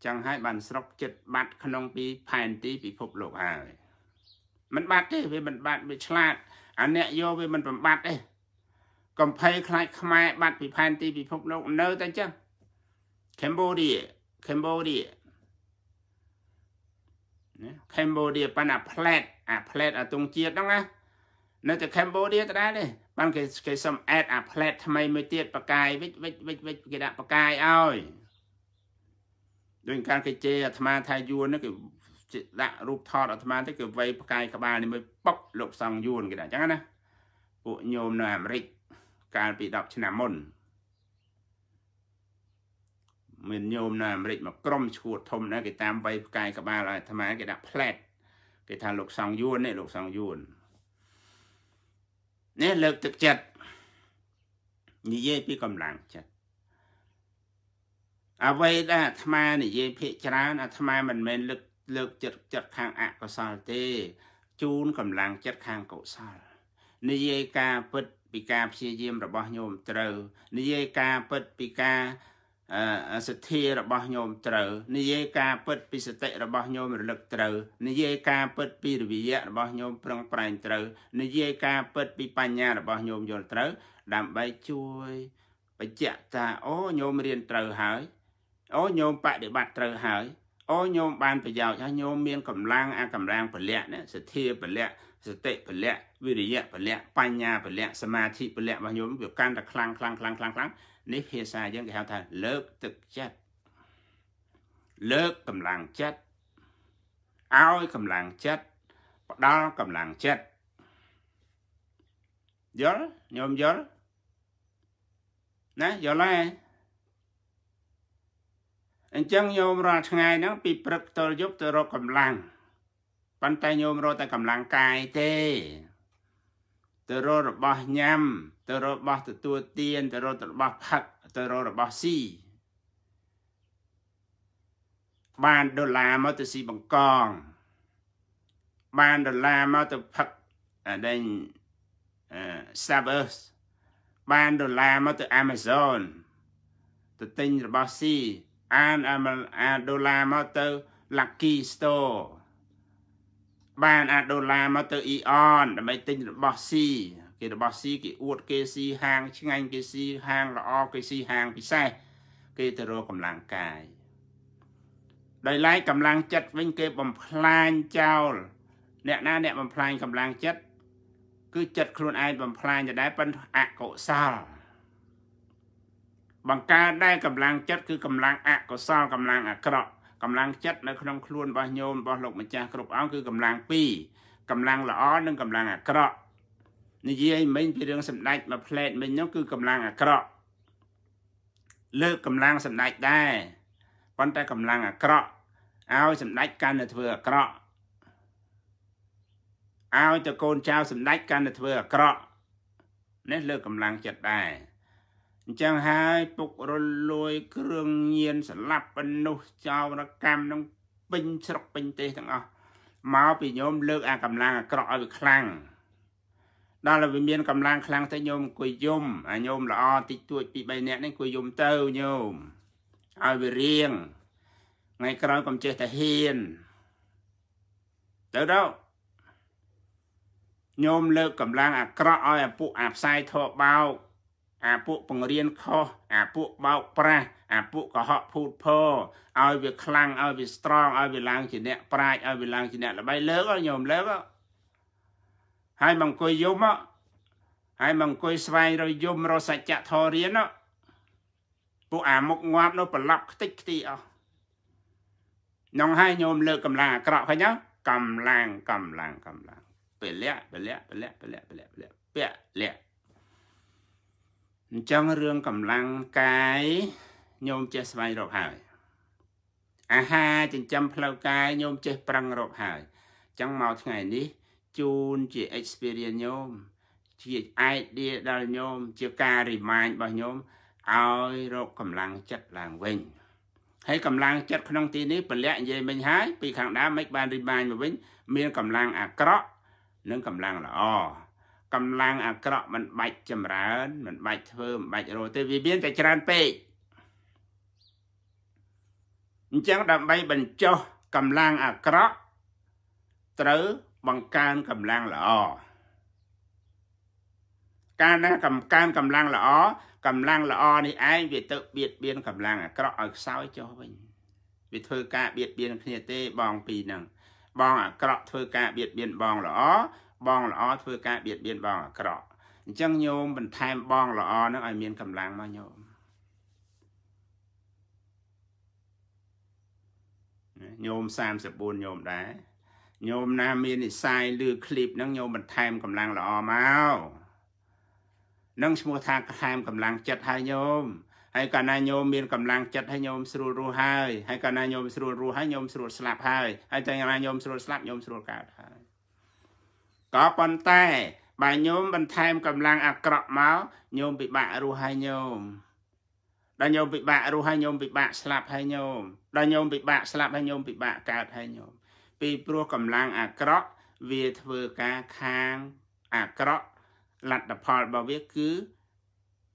ចឹងហើយបានស្រុកចិត្តបាត់ក្នុងពីផែនទីពិភពលោកហើយมันបាត់ទេវាមិនបាត់វាឆ្លាតអាអ្នកយកវាមិនបំបត្តិទេកំភៃខ្លាចខ្មែរបាត់ពីផែនទីពិភពលោកនៅតែចឹង Cambodia Cambodia ណា Cambodia ប៉ណ្ណាផ្លែតអាផ្លែតអាទងជាតិហ្នឹងណានៅតែ Cambodia ដដែលទេបានគេគេសុំ add អាផ្លែតថ្មីមួយទៀតបកាយវិចវិចវិចវិចគេដាក់បកាយឲ្យដូចការគេជេរអាត្មាថាយួនហ្នឹងគេដាក់រូបថតអាត្មាទៅគេវៃផ្កាយក្បាលនេះមួយប៉ុកលោកសង្ឃយួនគេដាក់អញ្ចឹងណាពួកញោមនៅអាមេរិកកាលពី10ឆ្នាំមុនមានញោមនៅអាមេរិកមកក្រុមឈួតធំណាគេតាមវៃផ្កាយក្បាលអាត្មាគេដាក់ផ្លែតគេថាលោកសង្ឃយួននេះលោកសង្ឃយួននេះលើកទឹកចិត្តនិយាយពីកម្លាំងចិត្តអ្វីដែលអាត្មានិយាយភាកច្រើនអាត្មាមិនមែនលើកលើកចិត្តចិត្តខាងអកុសលទេជូនកម្លាំងចិត្តខាងកុសលនិយាយការពិតពីការព្យាយាមរបស់ញោមត្រូវនិយាយការពិតពីការសទ្ធារបស់ញោមត្រូវនិយាយការពិតពីសតិរបស់ញោមរលឹកត្រូវនិយាយការពិតពីរវិយៈរបស់ញោមប្រឹងប្រែងត្រូវនិយាយការពិតពីបញ្ញារបស់ញោមយល់ត្រូវដើម្បីជួយ បច្ចៈថាអូញោមរៀនត្រូវហើយអូញោមបដិបត្តិត្រូវហើយអូញោមបានប្រយោជន៍ហើយញោមមានកម្លាំងអាកម្លាំងពលៈណាសទ្ធាពលៈសតិពលៈវិរិយៈពលៈបញ្ញាពលៈសមាធិពលៈរបស់ញោមវាកាន់តែខ្លាំងខ្លាំងខ្លាំងខ្លាំងខ្លាំងនេះភាសាយើងគេហៅថាលើកទឹកចិត្តលើកកម្លាំងចិត្តឲ្យកម្លាំងចិត្តផ្ដល់កម្លាំងចិត្តយល់ញោមយល់ណាយល់ហើយអញ្ចឹងញោមរាល់ថ្ងៃហ្នឹងពីព្រឹកទល់យប់ទៅរកកម្លាំងប៉ុន្តែញោមរកតែកម្លាំងកាយទេទៅរករបស់ញ៉ាំទៅរករបស់ទទួលទាន ទៅរករបស់ផឹកទៅរករបស់ស៊ីបានដុល្លារមកទៅស៊ីបង្កង បានដុល្លារមកទៅផឹកអាដែងអឺ Starbucks បានដុល្លារមកទៅ Amazon ទៅទិញរបស់ស៊ីអានអាដុល្លារមកទៅ Lucky Store បានអាដុល្លារមកទៅ Eon ដើម្បីទិញរបស់ស៊ីគេរបស់ស៊ីគេអួតគេស៊ីហាង ឆ្ងាញ់គេស៊ីហាងល្អគេស៊ីហាងពិសេស គេទៅរកកម្លាំងកាយដោយឡែកកម្លាំងចិត្តវិញគេបំផ្លាញចោលអ្នកណា អ្នកបំផ្លាញកម្លាំងចិត្តគឺចិត្តខ្លួនឯងបំផ្លាញដែរប៉ុន្តែអកុសលបង្កើតដែរកម្លាំងចិត្តគឺកម្លាំងអកុសលកម្លាំងអាក្រក់កម្លាំងចិត្តនៅក្នុងខ្លួនរបស់ញោមរបស់លោកម្ចាស់គ្រប់អង្គគឺកម្លាំង2កម្លាំងល្អនិងកម្លាំងអាក្រក់និយាយមិញពីរឿងសម្ដេចមួយផ្លែតមិញនោះគឺកម្លាំងអាក្រក់លើកកម្លាំងសម្ដេចដែរប៉ុន្តែកម្លាំងអាក្រក់ឲ្យសម្ដេចកាន់តែធ្វើអាក្រក់ឲ្យតកូនចៅសម្ដេចកាន់តែធ្វើអាក្រក់នេះលើកកម្លាំងចិត្តដែរអញ្ចឹងហើយពុករលួយគ្រឿងញៀនស្លាប់បំណុះចោរកម្មនឹងពេញស្រុកពេញទេសទាំងអស់មកពីញោមលើកអាកម្លាំងអាក្រក់ឲ្យវាខ្លាំងដល់ឲ្យវាមានកម្លាំងខ្លាំងទៅញោមអង្គុយយំអាញោមល្អតិចតួចពី3នាក់នេះអង្គុយយំទៅញោមឲ្យវារៀងថ្ងៃក្រោយកុំចេះតែហ៊ានទៅដល់ញោមលើកកម្លាំងអាក្រក់ឲ្យអាពួកអាផ្សាយធေါ်បោកអាពួកបង្រៀនខុសអាពួកបោកប្រាស់អា ពួកកុហកភូតភរឲ្យវាខ្លាំងឲ្យវាស្រងឲ្យវាឡើងជាអ្នក ប្រាជ្ញឲ្យវាឡើងជាអ្នកល្បីលើកញោមលើកហើយមកអង្គុយយំហើយមកអង្គុយស្វែងរយំរសច្ចធររៀនពួកអាមុខងាប់នោះប្រឡប់ខ្ទេចខ្ទីអស់នងហើយញោមលើកកម្លាំងអាក្រក់ឃើញកម្លាំងកម្លាំងកម្លាំងពលៈពលៈពលៈពលៈពលៈពលៈពលៈអញ្ចឹងរឿងកម្លាំងកាយញោមចេះស្វែងរកហើយ អាហារចិញ្ចឹមផ្លូវកាយញោមចេះប្រឹងរកហើយអញ្ចឹងមកថ្ងៃនេះជូនជា experience ញោមជា idea ដល់ញោមជាការ remind របស់ញោមឲ្យរកកម្លាំងចិត្តឡើងវិញហើយកម្លាំងចិត្តក្នុងទីនេះពលៈនិយាយមិញហើយពីខាងដើមមិនបាន remind មកវិញមានកម្លាំងអាក្រក់និងកម្លាំងល្អកម្លាំងអាក្រក់មិនបាច់ចម្រើនមិនបាច់ធ្វើមិនបាច់រស់ទេវាមានតែច្រើនពេកអញ្ចឹងដើម្បីបញ្ចុះកម្លាំងអាក្រក់ត្រូវបង្កើនកម្លាំងល្អការណាកំកើនកម្លាំងល្អកម្លាំងល្អនេះឯងវាទៅបៀតបៀនកម្លាំងអាក្រក់ឲ្យខ្សោយចុះវិញវាធ្វើការបៀតបៀនគ្នាទេបងពីរហ្នឹងបងអាក្រក់ធ្វើការបៀតបៀនបងល្អបងល្អធ្វើការបៀតបៀនបងអាក្រក់អញ្ចឹងញោមបន្ថែមបងល្អនឹងឲ្យមានកម្លាំងមកញោមញោម34ញោមដែរញោមណាមាននិស័យឬឃ្លីបហ្នឹងញោមបន្ថែមកម្លាំងល្អមកនឹងឈ្មោះថាថែមកម្លាំងចិត្តហើយញោមហើយកាលណាញោមមានកម្លាំងចិត្តហើយញោមស្រួលរស់ហើយហើយកាលណាញោមស្រួលរស់ហើយញោមស្រួលស្លាប់ហើយហើយតែកាលណាញោមស្រួលស្លាប់ញោមស្រួលកើតហើយក៏ប៉ុន្តែបើញោមបន្ថែមកម្លាំងអាក្រក់មកញោមពិបាករស់ហើយញោមដល់ញោមពិបាករស់ហើយញោមពិបាកស្លាប់ហើយញោមដល់ញោមពិបាកស្លាប់ហើយញោមពិបាកកើតហើយញោមពីព្រោះកម្លាំងអាក្រក់វាធ្វើការខាងអាក្រក់លទ្ធផលរបស់វាគឺ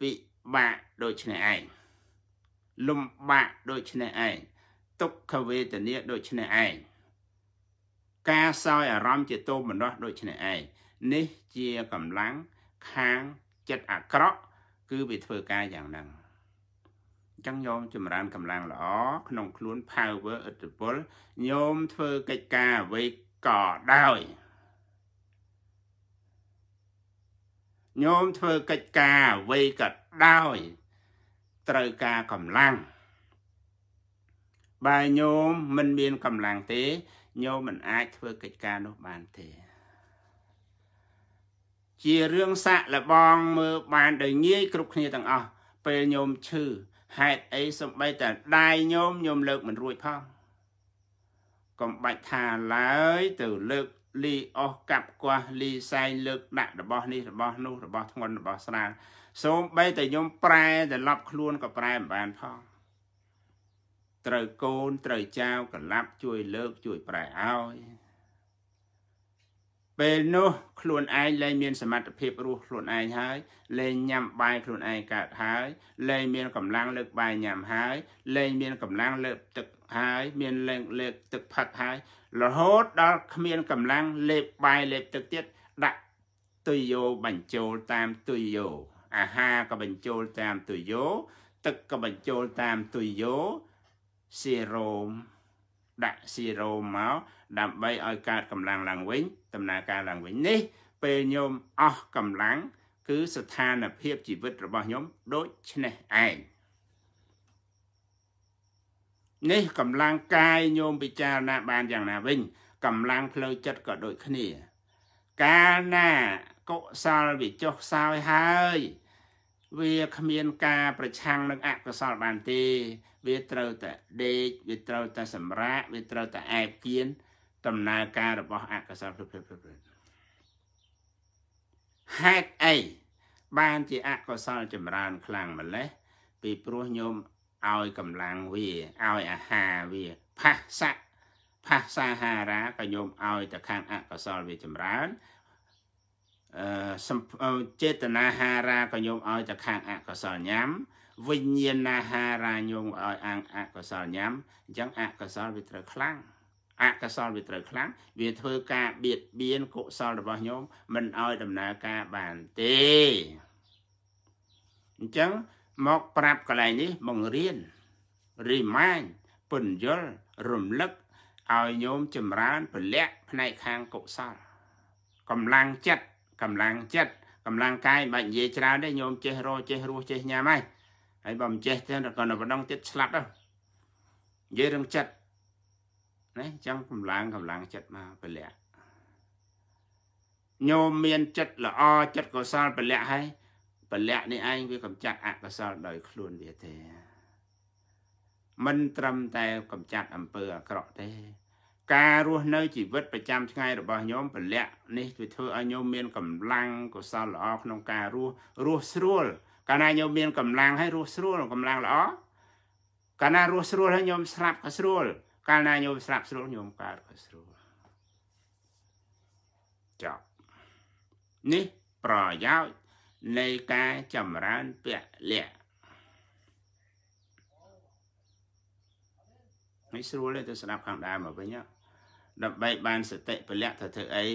ពិបាកដូចនេះឯងលំបាកដូចនេះឯងទុក្ខវេទនាដូចនេះឯងការសោយអារម្មណ៍ជាទោមនស្សដូចនេះឯងនេះ ជាកម្លាំងខាងចិត្តអាក្រក់គឺវាធ្វើការយ៉ាងហ្នឹងអញ្ចឹងញោមចម្រើនកម្លាំងល្អក្នុងខ្លួន power ឥទ្ធិពលញោមធ្វើកិច្ចការអ្វីក៏ដោយញោមធ្វើកិច្ចការអ្វីក៏ដោយត្រូវការកម្លាំងបើញោមមិនមានកម្លាំងទេញោមមិនអាចធ្វើកិច្ចការនោះបានទេជារឿងសាក់លបងមើលបានដោយងាយគ្រប់គ្នាទាំងអស់ពេលញោមឈឺហេតុអីសំបីតែដៃញោមញោមលើកមិនរួចផងកុំបាច់ថាឡើយ ទៅលើកលីអស់កាប់គាស់លីសែងលើកដាក់របស់នេះរបស់នោះរបស់ធ្ងន់របស់ស្រាលសូម្បីតែញោមប្រែត្រឡប់ខ្លួនក៏ប្រែមិនបានផងត្រូវកូនត្រូវចៅកលាប់ជួយលើកជួយប្រែឲ្យពេលនោះខ្លួនឯងលែងមានសមត្ថភាពរស់ខ្លួនឯងហើយលែងញ៉ាំបាយខ្លួនឯងកើតហើយលែងមានកម្លាំងលើកបាយញ៉ាំហើយលែងមានកម្លាំងលើកទឹកហើយមានលែងលើកទឹកផឹកហើយរហូតដល់គ្មានកម្លាំងលេបបាយលេបទឹកទៀតដាក់ទុយយោបញ្ចូលតាមទុយយោអាហារក៏បញ្ចូលតាមទុយយោទឹកក៏បញ្ចូលតាមទុយយោសេរ៉ូមដាក់សេរ៉ូមមកដើម្បីឲ្យកើតកម្លាំងឡើងវិញដំណើរការឡើងវិញនេះ ពេលញោមអស់កម្លាំងគឺស្ថានភាពជីវិតរបស់ញោមដូចនេះឯងនេះកម្លាំងកាយញោមពិចារណាបានយ៉ាងណាវិញកម្លាំងផ្លូវចិត្តក៏ដូចគ្នា កាលណាកុសលវាចុះខ្សោយហើយវាគ្មានការប្រឆាំង នឹងអកុសលបានទេវាត្រូវតែដេកវាត្រូវតែសម្រាកវាត្រូវតែអែបគៀនដំណើរការរបស់អកុសលភាពហេតុអីបានជាអកុសលចម្រើន ខ្លាំងម្ល៉េះពីព្រោះញោមឲ្យកម្លាំងវាឲ្យអាហារវាផាសៈផាសាហារាក៏ញោមឲ្យទៅខាងអកុសលវាចម្រើនអឺចេតនាហារាក៏ញោមឲ្យទៅខាងអកុសលញ៉ាំវិញ្ញាណហារាញោមឲ្យអាងអកុសលញ៉ាំអញ្ចឹងអកុសលវាត្រូវខ្លាំងអកុសលវាត្រូវខ្លាំងវាធ្វើការបៀតបៀនកុសលរបស់ញោមមិនឲ្យដំណើរការបានទេអញ្ចឹងមកប្រាប់កន្លែងនេះបង្រៀនរីម៉ាញពន្យល់រំលឹកឲ្យញោមចម្រើនពលៈផ្នែកខាងកុសលកម្លាំងចិត្តកម្លាំងចិត្តកម្លាំងកាយមិនបាច់និយាយច្រើនទេញោមចេះរកចេះរស់ចេះញ៉ាំហើយហើយបើមិនចេះទេក៏នៅបណ្ដឹងទៀតស្លាប់ទៅនិយាយរឿងចិត្តណាចង់កម្លាំងកម្លាំងចិត្តមកពលៈញោមមានចិត្តល្អចិត្តកុសលពលៈហើយពលៈនេះឯងវាកំចាត់អកុសលដោយខ្លួនវាទេមិនត្រឹមតែកំចាត់អំពើអាក្រក់ទេ ការរស់នៅជីវិតប្រចាំថ្ងៃរបស់ញោមពលៈនេះវាធ្វើឲ្យញោមមានកម្លាំងកុសលល្អក្នុងការរស់រស់ស្រួលកាលណាញោមមានកម្លាំងហើយរស់ស្រួលកម្លាំងល្អកាលណារស់ស្រួលហើយញោមស្លាប់ក៏ស្រួលកាលណាញោមស្លាប់ស្រួលញោមកើតក៏ស្រួលចប់នេះប្រយោជន៍នៃការចម្រើនពលៈនេះស្រួលទៅស្ដាប់ខាងដើមមកវិញដើម្បីបានសតិពលៈទៅធ្វើអី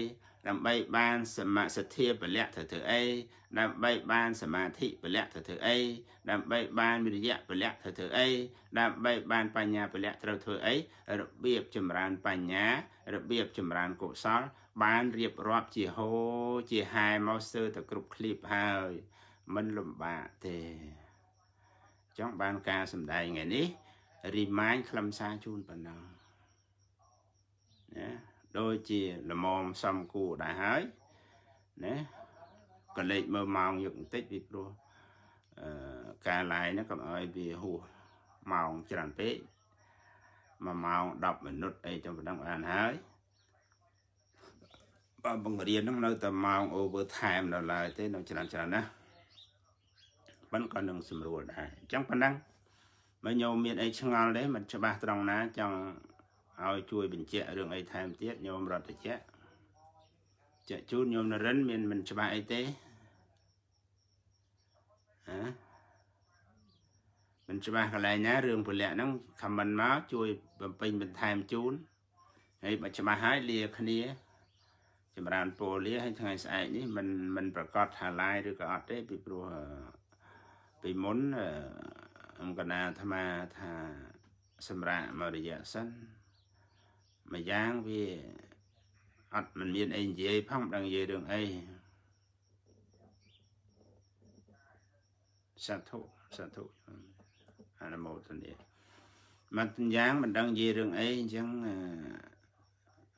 ដើម្បីបានសមាសធាពលៈទៅធ្វើអីដើម្បីបាន សមាធិពលៈទៅធ្វើអីដើម្បីបានវិរិយៈពលៈទៅធ្វើអីដើម្បីបានបញ្ញាពលៈត្រូវធ្វើអីរបៀបចម្រើនបញ្ញា របៀបចម្រើនកុសល បានរៀបរាប់ជាហូ ជាហែមកស្ទើរតែគ្រប់ឃ្លីបហើយមិនលំបាកទេចង់បានការសម្ដែងថ្ងៃនេះរីម៉ាញខ្លឹមសារជូនប៉ុណ្ណឹងណាដូចជាល្មមសំគួរដែរហើយណាក៏លេខមើលម៉ោងយកបន្តិចពីព្រោះអឺការឡាយហ្នឹងកុំឲ្យវាហួសម៉ោងច្រើនពេកមួយម៉ោង10មីនិតអីចឹងប៉ុណ្ណឹងបានហើយបើបង្រៀនហ្នឹងនៅតែម៉ោង over time ដល់ឡើយទេនៅច្រើនច្រើនណាប៉ុន្តែក៏នឹងស្រួលដែរអញ្ចឹងប៉ុណ្ណឹងបើញោមមានអីឆ្ងល់ទេមិនច្បាស់ត្រង់ណាចង់ឲ្យជួយបញ្ជាក់រឿងអីថែមទៀតញោមរត់តិចចាក់ជូនញោមនរិនមានមិនច្បាស់អីទេហ៎មិនច្បាស់កន្លែងណារឿងពលៈហ្នឹងខមមិនមកជួយបំពេញបន្ថែមជូនហើយបើច្បាស់ហើយលាគ្នា ចម្រើនពរលាហើយថ្ងៃស្អែកនេះមិនមិនប្រកាសថាឡាយឬក៏អត់ទេ ពីព្រោះពីមុនអង្គណាអាត្មាថា សម្រាប់មករយៈសិនម្យ៉ាងវាអត់មិនមានអីនិយាយផងមិនដឹងនិយាយរឿងអីសាធុសាធុអនុមោទនាមកយ៉ាង មិនដឹងនិយាយរឿងអីអញ្ចឹង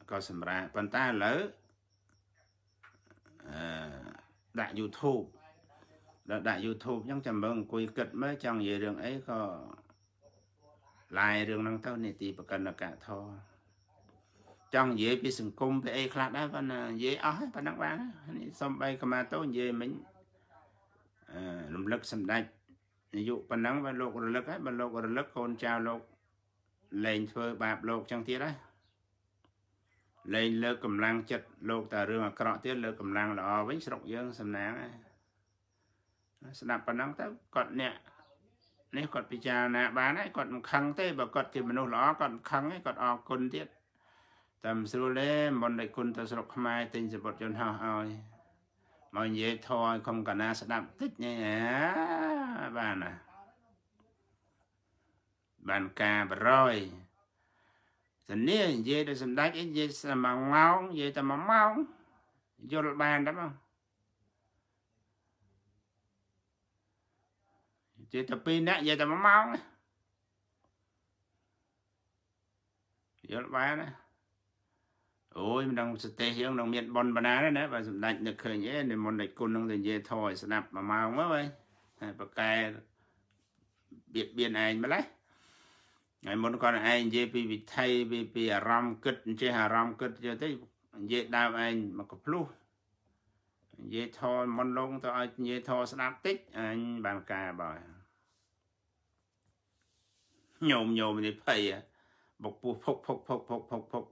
ក៏សម្រាប់ប៉ុន្តែឥឡូវអឺដាក់ YouTube ដល់ដាក់ YouTube អញ្ចឹងចាំមើលអង្គុយគិតមើលចង់និយាយរឿងអីក៏ឡាយរឿងហ្នឹងទៅនីតិប្រកណ្ណកៈធម៌ចង់និយាយពីសង្គមពីអីខ្លះដែរប៉ុន្តែនិយាយអស់ហើយប៉ុណ្ណឹងបាននេះសំបីកម្មាតោនិយាយមិញអឺរំលឹកសម្ដេចអាយុប៉ុណ្ណឹងបើលោករលឹកហើយបើលោករលឹកកូនចៅលោកលែងធ្វើបាបលោកចឹងទៀតហើយលែងលើកកម្លាំងចិត្តលោកតារឿងអាក្រក់ទៀតលើកកម្លាំងល្អវិញស្រុកយើងសំណាងហើយស្ដាប់ប៉ុណ្ណឹងទៅគាត់អ្នកនេះគាត់ពិចារណាបានហើយគាត់មិនខឹងទេបើគាត់ជាមនុស្សល្អគាត់មិនខឹងទេគាត់អរគុណទៀតតាមស្រួលទេមិនដឹកគុណទៅស្រុកខ្មែរទិញសម្បត្តិយន្តហោះឲ្យមកនិយាយធေါ်ឲ្យខំកណាស្ដាប់តិចណាបានណាបានការបរយសនីនិយាយទៅសម្ដេចអីនិយាយតែមួយម៉ោងនិយាយតែមួយម៉ោងយល់បានទេបងនិយាយតែពីរនាក់និយាយតែមួយម៉ោងយល់បានណាអូយមិនដឹងប្រទេសយើងនឹងមានប៉ុនបណ្ណាណាបើសម្ដេចនឹកឃើញអីនិមន្តដឹកគុណនឹងទៅនិយាយធរឲ្យស្ដាប់មួយម៉ោងមកហើយប្រកែបៀតបៀនឯងម្ល៉េះហើយមុនគាត់ឯងនិយាយពីវិថីពីពីអារម្មណ៍គិតអញ្ចេះអារម្មណ៍គិតយកទៅនិយាយដើមឯងមកកភ្លុះនិយាយធរមុនលងទៅឲ្យនិយាយធរស្ដាប់តិចអញបានកែបើញោមញោមនេះភ័យបុកពោះភុកភុកភុកភុកភុកភុក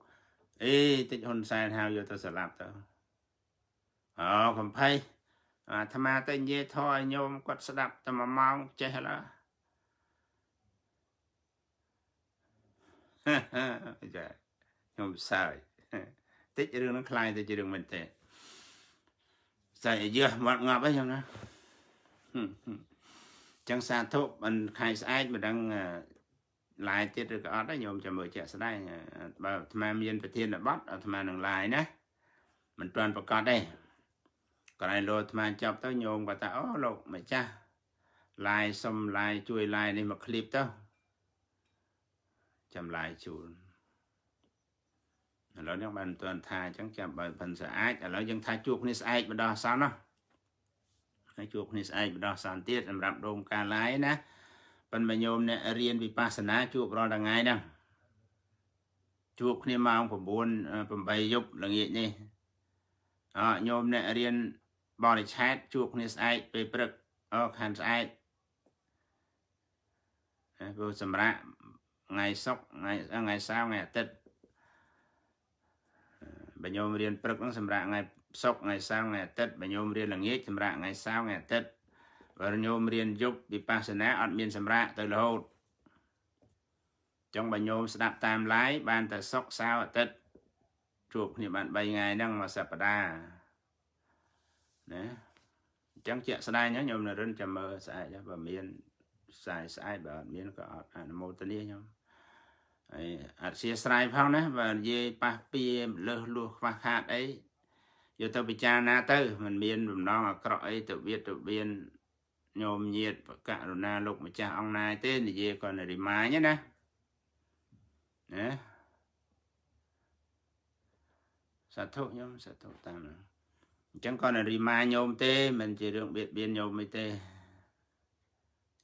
អេតិចហ៊ុនសែនហៅយកទៅសម្លាប់ទៅអូកំភៃអាត្មាទៅនិយាយធរឲ្យញោមគាត់ស្ដាប់តែមួយម៉ោងចេះឡើចាខ្ញុំសើចតិចរឿងនឹងខ្លាយទៅជារឿងមែនទេតែយើមាត់ងាប់ហើយខ្ញុំណាអញ្ចឹងសាធុមិនខែស្អែកមិនដឹងឡាយទៀតឬក៏អត់ដែរខ្ញុំចាំមើលជាក់ស្ដែងបើអាត្មាមានប្រធានបတ်អាត្មានឹងឡាយណាមិនទាន់ប្រកាសទេកន្លែងលោកអាត្មាចប់ទៅញោមគាត់ថាអូលោកម្ចាស់ឡាយសុំឡាយជួយឡាយនេះមកឃ្លីបទៅចាំឡាយជូនឥឡូវនេះបានមិនទាន់ថាអញ្ចឹងចាំបើផិនស្អាតឥឡូវយើងថាជួបគ្នាស្អែកម្ដងអសន្នណាហើយជួបគ្នាស្អែកម្ដងអសន្នទៀតសម្រាប់ដងការឡាយណាប៉ុន្តែញោមអ្នករៀនវិបស្សនាជួបរាល់ថ្ងៃហ្នឹងជួបគ្នាម៉ោង9 8យប់ល្ងាចនេះអញោមអ្នករៀនបរិឆេទជួបគ្នាស្អែកពេលព្រឹកអូខានស្អែកព្រោះសម្រាប់ថ្ងៃសុក្រថ្ងៃថ្ងៃសៅរ៍ថ្ងៃអាទិត្យបញ្ញោមរៀនព្រឹកហ្នឹងសម្រាប់ថ្ងៃសុក្រថ្ងៃសៅរ៍ថ្ងៃអាទិត្យបញ្ញោមរៀនល្ងាចសម្រាប់ថ្ងៃសៅរ៍ថ្ងៃអាទិត្យបើញោមរៀនយប់វិបស្សនាអត់មានសម្រាកទៅរហូតចឹងបើញោមស្ដាប់តាមឡាយបានតែសុកសៅអាទិត្យជួបគ្នាបាន3ថ្ងៃហ្នឹងមួយសប្ដាហ៍ណាអញ្ចឹងជាក់ស្ដែងខ្ញុំនៅរិនចាំមើលស្អែកបើមានស្អែកស្អែកបើអត់មានក៏អត់អនុមោទនាខ្ញុំហើយអត់សៀស្រ័យផងណាបើនិយាយប៉ះពៀលើសលួសខ្វះខាតអីយកទៅពិចារណាទៅ មិនមានបំណងអាក្រក់អីទៅវាទៅមានញោមញាតបកករណា លោក ម្ចាស់អង្គណាទេនិយាយគាត់រីម៉ាញណាណាសាធុញោមសាធុតាមអញ្ចឹងគាត់រីម៉ាញោមទេ មិនជារឿងបៀតបៀនញោមអីទេ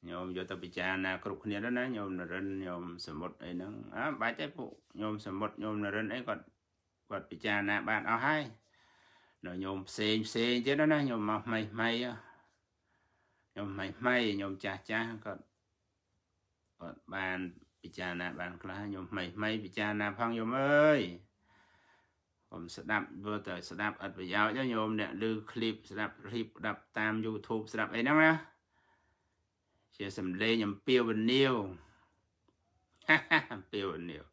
ញោមយកទៅពិចារណាគ្រប់គ្នាណាញោមនរិនញោមសមុទ្រអីហ្នឹងអើបាច់ទេពួកញោមសមុទ្រញោមនរិនអីគាត់គាត់ពិចារណា បានអស់ហើយដល់ញោមផ្សេងផ្សេងទៀតណាញោមមកម៉ៃម៉ៃអឺខ្ញុំម៉ៃម៉ៃខ្ញុំចាស់ចាស់គាត់គាត់បានពិចារណាបានខ្លះខ្ញុំម៉ៃម៉ៃពិចារណាផងខ្ញុំអើយខ្ញុំស្ដាប់ព្រោះតែស្ដាប់អត់ប្រយោជន៍ខ្ញុំអ្នកឮឃ្លីបស្ដាប់ឃ្លីបស្ដាប់តាម YouTube ស្ដាប់អីហ្នឹងណាជាសំឡេងអំពាវនាវអំពាវនាវ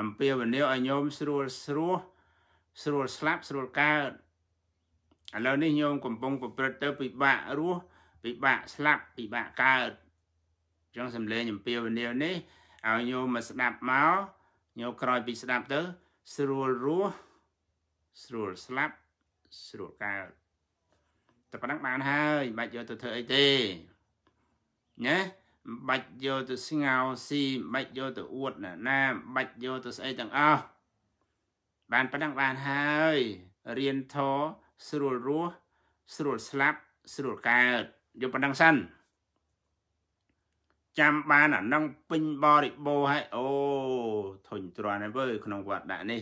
អំពាវនាវឲ្យខ្ញុំស្រួលស្រួលស្រួលស្លាប់ស្រួលកើតឥឡូវនេះខ្ញុំកំពុងប្រព្រឹត្តទៅ ពិបាករស់ពិបាកស្លាប់ពិបាកកើតចឹងសំលេងអំពាវនាវនេះឲ្យញោមមកស្ដាប់មកញោមក្រោយពីស្ដាប់ទៅ ស្រួលរស់ស្រួលស្លាប់ស្រួលកើតតែប៉ុណ្ណឹងបានហើយមិនបាច់យកទៅធ្វើអីទេណាមិនបាច់យកទៅស្ងោស៊ីមិនបាច់យកទៅអួតណាណាមិនបាច់យកទៅស្អីទាំងអស់បានប៉ុណ្ណឹងបានហើយរៀនធរស្រួលរស់ស្រួលស្លាប់ស្រួលកើតយកប៉ុណ្ណឹងសិនចាំបានអានឹងពេញបរិបូរហើយអូធុញទ្រាន់ហើយវើក្នុងវត្តដាក់នេះ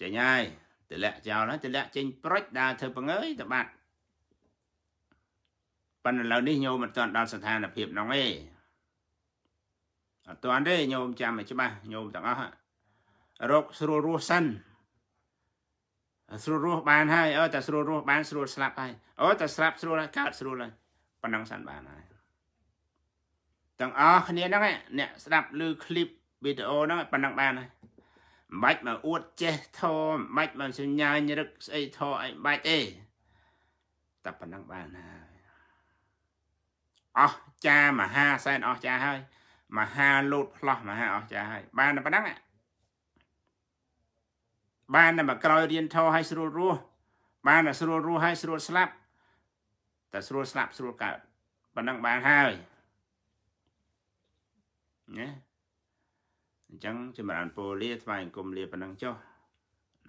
ចេញហើយតលាក់ចោលហើយតលាក់ចេញប្រុចដើរធ្វើបង្អើយតបាត់ប៉ុន្តែឥឡូវនេះញោមមិនទាន់ដល់ស្ថានភាពហ្នឹងទេអត់ទាន់ទេញោមចាំឲ្យច្បាស់ញោមទាំងអស់រកស្រួលរស់សិនស្រួលរស់បានហើយអើតែស្រួលរស់បានស្រួលស្លាប់ហើយអើតែស្លាប់ស្រួលហើយកើតស្រួលហើយប៉ុណ្ណឹងសិនបានហើយទាំងអស់គ្នាហ្នឹងអ្នកស្ដាប់ឮคลิปវីដេអូហ្នឹងប៉ុណ្ណឹងបានហើយមិនបាច់មកអួតចេះធមមិនបាច់មកសញ្ញាញរឹកស្អីធអីបាច់ទេតែប៉ុណ្ណឹងបានហើយ អស់ចាមហាសែនអស់ចាហើយមហាលោតផ្លោះមហាអស់ចាហើយបានប៉ុណ្ណឹងហ្នឹងបានតែមកក្រោយរៀនធរឲ្យស្រួលរស់បានតែស្រួលរស់ឲ្យស្រួលស្លាប់តែស្រួលស្លាប់ស្រួលកើតប៉ុណ្ណឹងបានហើយណាអញ្ចឹងចម្រើនពូលាថ្វាយអង្គមលាប៉ុណ្ណឹងចុះ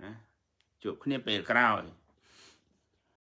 ណាជួបគ្នាពេលក្រោយ